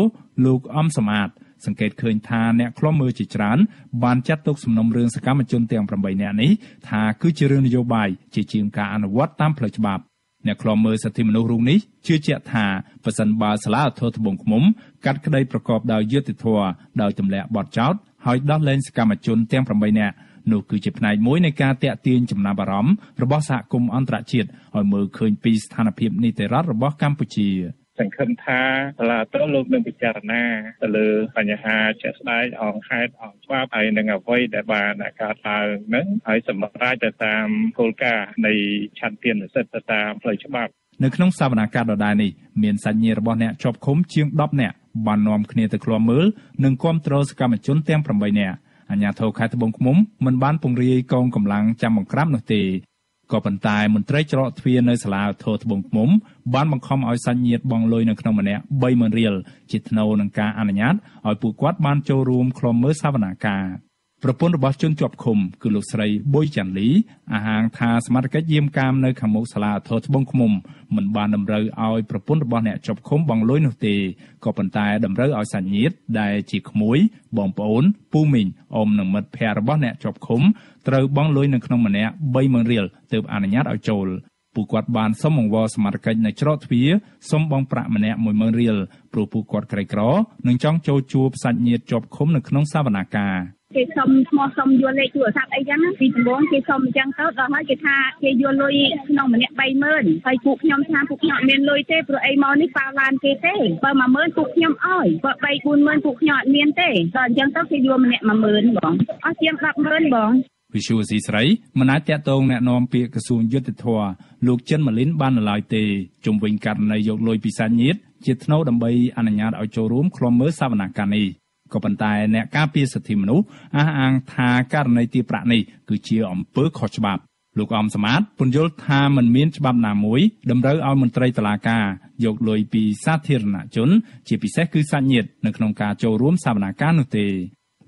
លោកអំសមាតសង្កេតឃើញថាអ្នកឃ្លាំមើលជាច្រើនបានចាត់ទុកសំណុំរឿងសកម្មជនទាំង8នាក់នេះថាគឺជារឿងនយោបាយជាជាងការអនុវត្តតាមផ្លូវច្បាប់អ្នកខ្លំមើលសិទ្ធិមនុស្សរូបនេះជឿជាក់ថាប្រសិនបើសាលាអធិបតេយ្យត្បូងឃ្មុំកាត់ក្តីប្រកបដោយយុត្តិធម៌ដោយទម្លាក់បទចោទហើយដោះលែងសកម្មជនទាំង8នាក់នោះគឺជាផ្នែកមួយនៃការតាក់ទាញចំណាប់អារម្មណ៍របស់សហគមន៍អន្តរជាតិឲ្យមើលឃើញពីស្ថានភាពនីតិរដ្ឋរបស់កម្ពុជា។សង្ឃឹមថាសាលាតូលោកនឹងពិចារណាទៅលើបញ្ហាជាក់ស្ដែងអង្គហេតុអង្គច្បាប់ហើយនឹងអ្វីដែលបានកើតឡើងនឹងហើយសម្រាប់ទៅតាមគោលការណ៍នៃឆន្ទទានសិទ្ធិតាមផ្លូវច្បាប់ នៅក្នុងសវនកម្មដដែលនេះមានសញ្ញារបស់អ្នកជាប់ឃុំជាង10នាក់បាននាំគ្នាទៅឃ្លាំមើលនិងគ្រប់គ្រងសកម្មជនទាំង8នាក់អាញាធរខេត្តត្បូងឃ្មុំមិនបានពង្រាយកងកម្លាំងចាំបង្ក្រាបនោះទេក៏ប៉ុន្តែមន្ត្រីច្រកទ្វារនៅសាលាធរត្បូងឃ្មុំបានបង្ខំឲ្យសាច់ញាតិបងលុយនៅក្នុងម្នាក់30000រៀលជាថ្នូវនឹងការអនុញ្ញាតឲ្យពួកគាត់បានចូលរួមក្លំមើលសវនាការ។ប្រពន្ធរបស់ជនជាប់ឃុំគឺលោកស្រីប៊ុយចាន់លីអាហាងថាសមាជិកយាមកាមនៅខាងមុខសាលាអធរត្បូងឃ្មុំមិនបានតម្រូវឲ្យប្រពន្ធរបស់អ្នកជាប់ឃុំបងលួយនោះទេក៏ប៉ុន្តែតម្រូវឲ្យសាច់ញាតិដែលជាក្មួយបងប្អូនពូមីងអ៊ំនិងមិត្តភ័ក្តិរបស់អ្នកជាប់ឃុំត្រូវបងលួយនៅក្នុងម្នាក់30000រៀលទើបអនុញ្ញាតឲ្យចូល។ពួកគាត់បានសុំអង្វរសមត្ថកិច្ចនៅច្រកទ្វារសុំបង់ប្រាក់ម្នាក់10000រៀលព្រោះពួកគាត់ក្រីក្រនិងចង់ចូលជួបសាច់ញាតិជាប់ឃុំនៅក្នុងសវនកម្មគេសុំឈ្មោះសុំយកលេខទូរស័ព្ទអីចឹងពីដំបូងគេសុំអញ្ចឹងទៅដល់ហើយគេថាគេយកលុយក្នុងម្នាក់30000ហើយពួកខ្ញុំថាពួកខ្ញុំអត់មានលុយទេព្រោះអីមកនេះប៉ាឡានគេទេបើ10000ពួកខ្ញុំអោយបើ3 40000ពួកខ្ញុំអត់មានទេដល់អញ្ចឹងទៅគេយកម្នាក់10000បងអស់ជាង10000បងវិសុវស៊ីស្រីមិនអាចតាក់ទងแนะនាំពាក្យក្រសួងយុទ្ធភ័ពលោកចិនម៉ាលីនបានឡើយទេជំវិញករណីយកលុយពីសាច់ញាតិជាថ្នូវដើម្បីអនុញ្ញាតឲ្យចូលរួមក្លំមើលសវនកម្មនេះក៏ប៉ុន្តែអ្នកការពារសិទ្ធិមនុស្សអះអាងថាករណីទារប្រាក់នេះគឺជាអំពើខុសច្បាប់លោកអំសមត្ថពន្យល់ថាมันមានច្បាប់ណាមួយតម្រូវឲ្យមន្ត្រីតុលាការយកលុយពីសាធារណជន ជាពិសេសគឺសាច់ញាតិនៅក្នុងការចូលរួមសវនកម្មនោះទេ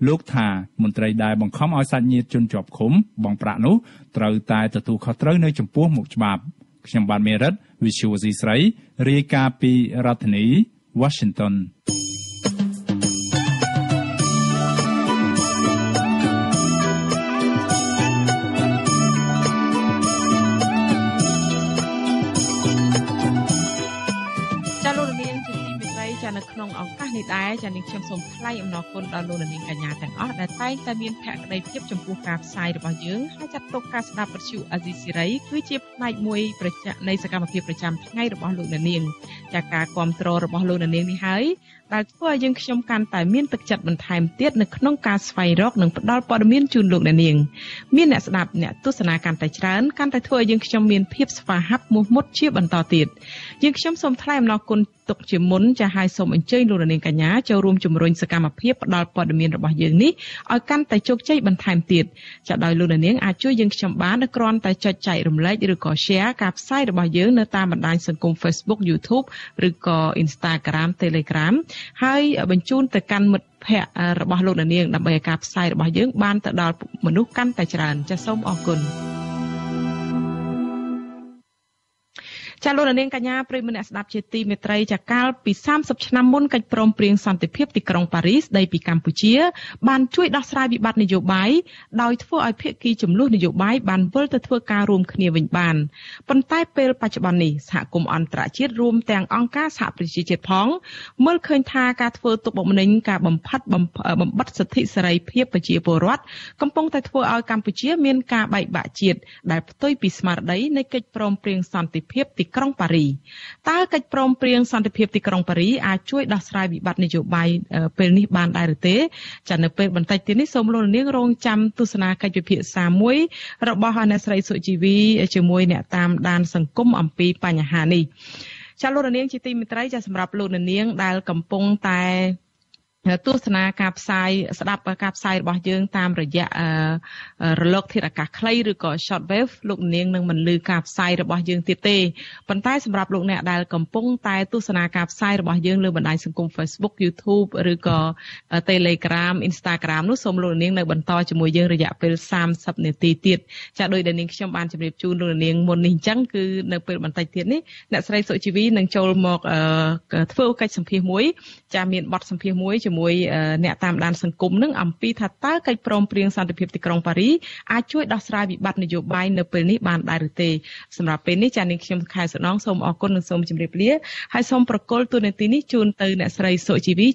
លោកថាមន្ត្រីដែលបង្ខំឲ្យសាច់ញាតិជនជាប់ឃុំបងប្រាក់នោះត្រូវតែទទួលខុសត្រូវនៅចំពោះមុខច្បាប់ខ្ញុំបាទមេរិត Visual C ស្រីរាយការណ៍ពីរដ្ឋធានី Washington ក្នុងឱកាសនេះដែរចា៎នេះខ្ញុំសូមថ្លែងអំណរគុណដល់លោកនាងកញ្ញាទាំងអស់ដែលតែងតែមានភក្ដីភាពចំពោះការផ្សាយរបស់យើងហើយចាត់ទុកការស្ដាប់វិទ្យុអេស៊ីស៊ីរីគឺជាផ្នែកមួយប្រចាំនៃសកម្មភាពប្រចាំថ្ងៃរបស់លោកនាងចា៎ការគ្រប់គ្រងរបស់លោកនាងនេះហើយដែលធ្វើឲ្យយើងខ្ញុំកាន់តែមានទឹកចិត្តបន្ថែមទៀតនៅក្នុងការស្វែងរកនិងផ្តល់ព័ត៌មានជូនលោកនាងមានអ្នកស្ដាប់អ្នកទស្សនាកាន់តែច្រើនកាន់តែធ្វើឲ្យយើងខ្ញុំមានភាពស្វាហាប់មោះមុតជាបន្តទៀតជាងខ្ញុំសូមថ្លែងអំណរគុណទុកជាមុនចាហើយសូមអញ្ជើញលោករនាងកញ្ញាចូលរួមជំរុញសកម្មភាពផ្តល់ព័ត៌មានរបស់យើងនេះឲ្យកាន់តែជោគជ័យបន្ថែមទៀតចាដោយលោករនាងអាចជួយយើងខ្ញុំបានដោយគ្រាន់តែចុចចែករំលែកឬក៏ share ការផ្សាយរបស់យើងនៅតាមបណ្ដាញសង្គម Facebook YouTube ឬក៏ Instagram Telegram ហើយបញ្ជូនទៅកាន់មិត្តភ័ក្តិរបស់លោកនាងដើម្បីឲ្យការផ្សាយរបស់យើងបានទៅដល់មនុស្សកាន់តែច្រើនចាសសូមអរគុណចាលោកនាងកញ្ញាប្រិមនៈស្ដាប់ជាទីមេត្រីចាកាលពី30ឆ្នាំមុនកិច្ចព្រមព្រៀងសន្តិភាពទីក្រុងប៉ារីសដីពីកម្ពុជា បានជួយដោះស្រាយវិបត្តិនយោបាយដោយធ្វើឲ្យភាគីចំនួននយោបាយបានវិលទៅធ្វើការរួមគ្នាវិញបានប៉ុន្តែពេលបច្ចុប្បន្ននេះសហគមន៍អន្តរជាតិរួម ទាំងអង្គការសហប្រជាជាតិផងមើលឃើញថាការធ្វើទុកបុកម្នេញការបំផិតបំបត្តិសិទ្ធិសេរីភាពប្រជាពលរដ្ឋកំពុងតែធ្វើឲ្យកម្ពុជាមាន ការបែកបាក់ជាតិដែលផ្ទុយពីស្មារតីនៃកិច្ចព្រមព្រៀងសន្តិភាពទីក្រុងប៉ារីតើកិច្ចព្រមព្រៀងសន្តិភាពទីក្រុងប៉ារីអាចជួយដោះស្រាយវិបត្តិនយោបាយពេលនេះបានដែរឬទេចានៅពេលបន្តិចទៀតនេះសូមលោកនាងរងចាំទស្សនាកិច្ចពិភាក្សាមួយរបស់អ្នកស្រីសុជីវីជាមួយអ្នកតាមដានសង្គមអំពីបញ្ហានេះចាលោករនាងជាទីមេត្រីចាសម្រាប់លោកនាងដែលកំពុងតែទស្សនាការផ្សាយស្ដាប់ការផ្សាយរបស់យើងតាមរយៈរលកធាតុអាកាសខ្លីឬក៏ short wave លោកនាងនឹងមិនលឺការផ្សាយរបស់យើងទៀតទេប៉ុន្តែសម្រាប់លោកអ្នកដែលកំពុងតែទស្សនាការផ្សាយរបស់យើងលើបណ្ដាញសង្គម Facebook YouTube ឬក៏ Telegram Instagram នោះសូមលោកនាងនៅបន្តជាមួយយើងរយៈពេល30នាទីទៀតចាដោយដែលនាងខ្ញុំបានជម្រាបជូនលោកនាងមុននេះអញ្ចឹងគឺនៅពេលបន្តិចទៀតនេះអ្នកស្រីសុជីវីនឹងចូលមកធ្វើកិច្ចសម្ភាសន៍មួយ ចាមានបទសម្ភាសន៍មួយជាមួយអ្នកតាមដានសង្គមនឹងអំពីថាតើកិច្ចព្រមព្រៀងសន្តិភាពទីក្រុងប៉ារីអាចជួយដោះស្រាយវិបត្តិនយោបាយនៅពេលនេះបានដែរឬទេសម្រាប់ពេលនេះចានាងខ្ញុំខែសំណងសូមអរគុណនិងសូមជម្រាបលាហើយសូមប្រកល់ទូនាទីនេះជូនទៅអ្នកស្រីសុជីវី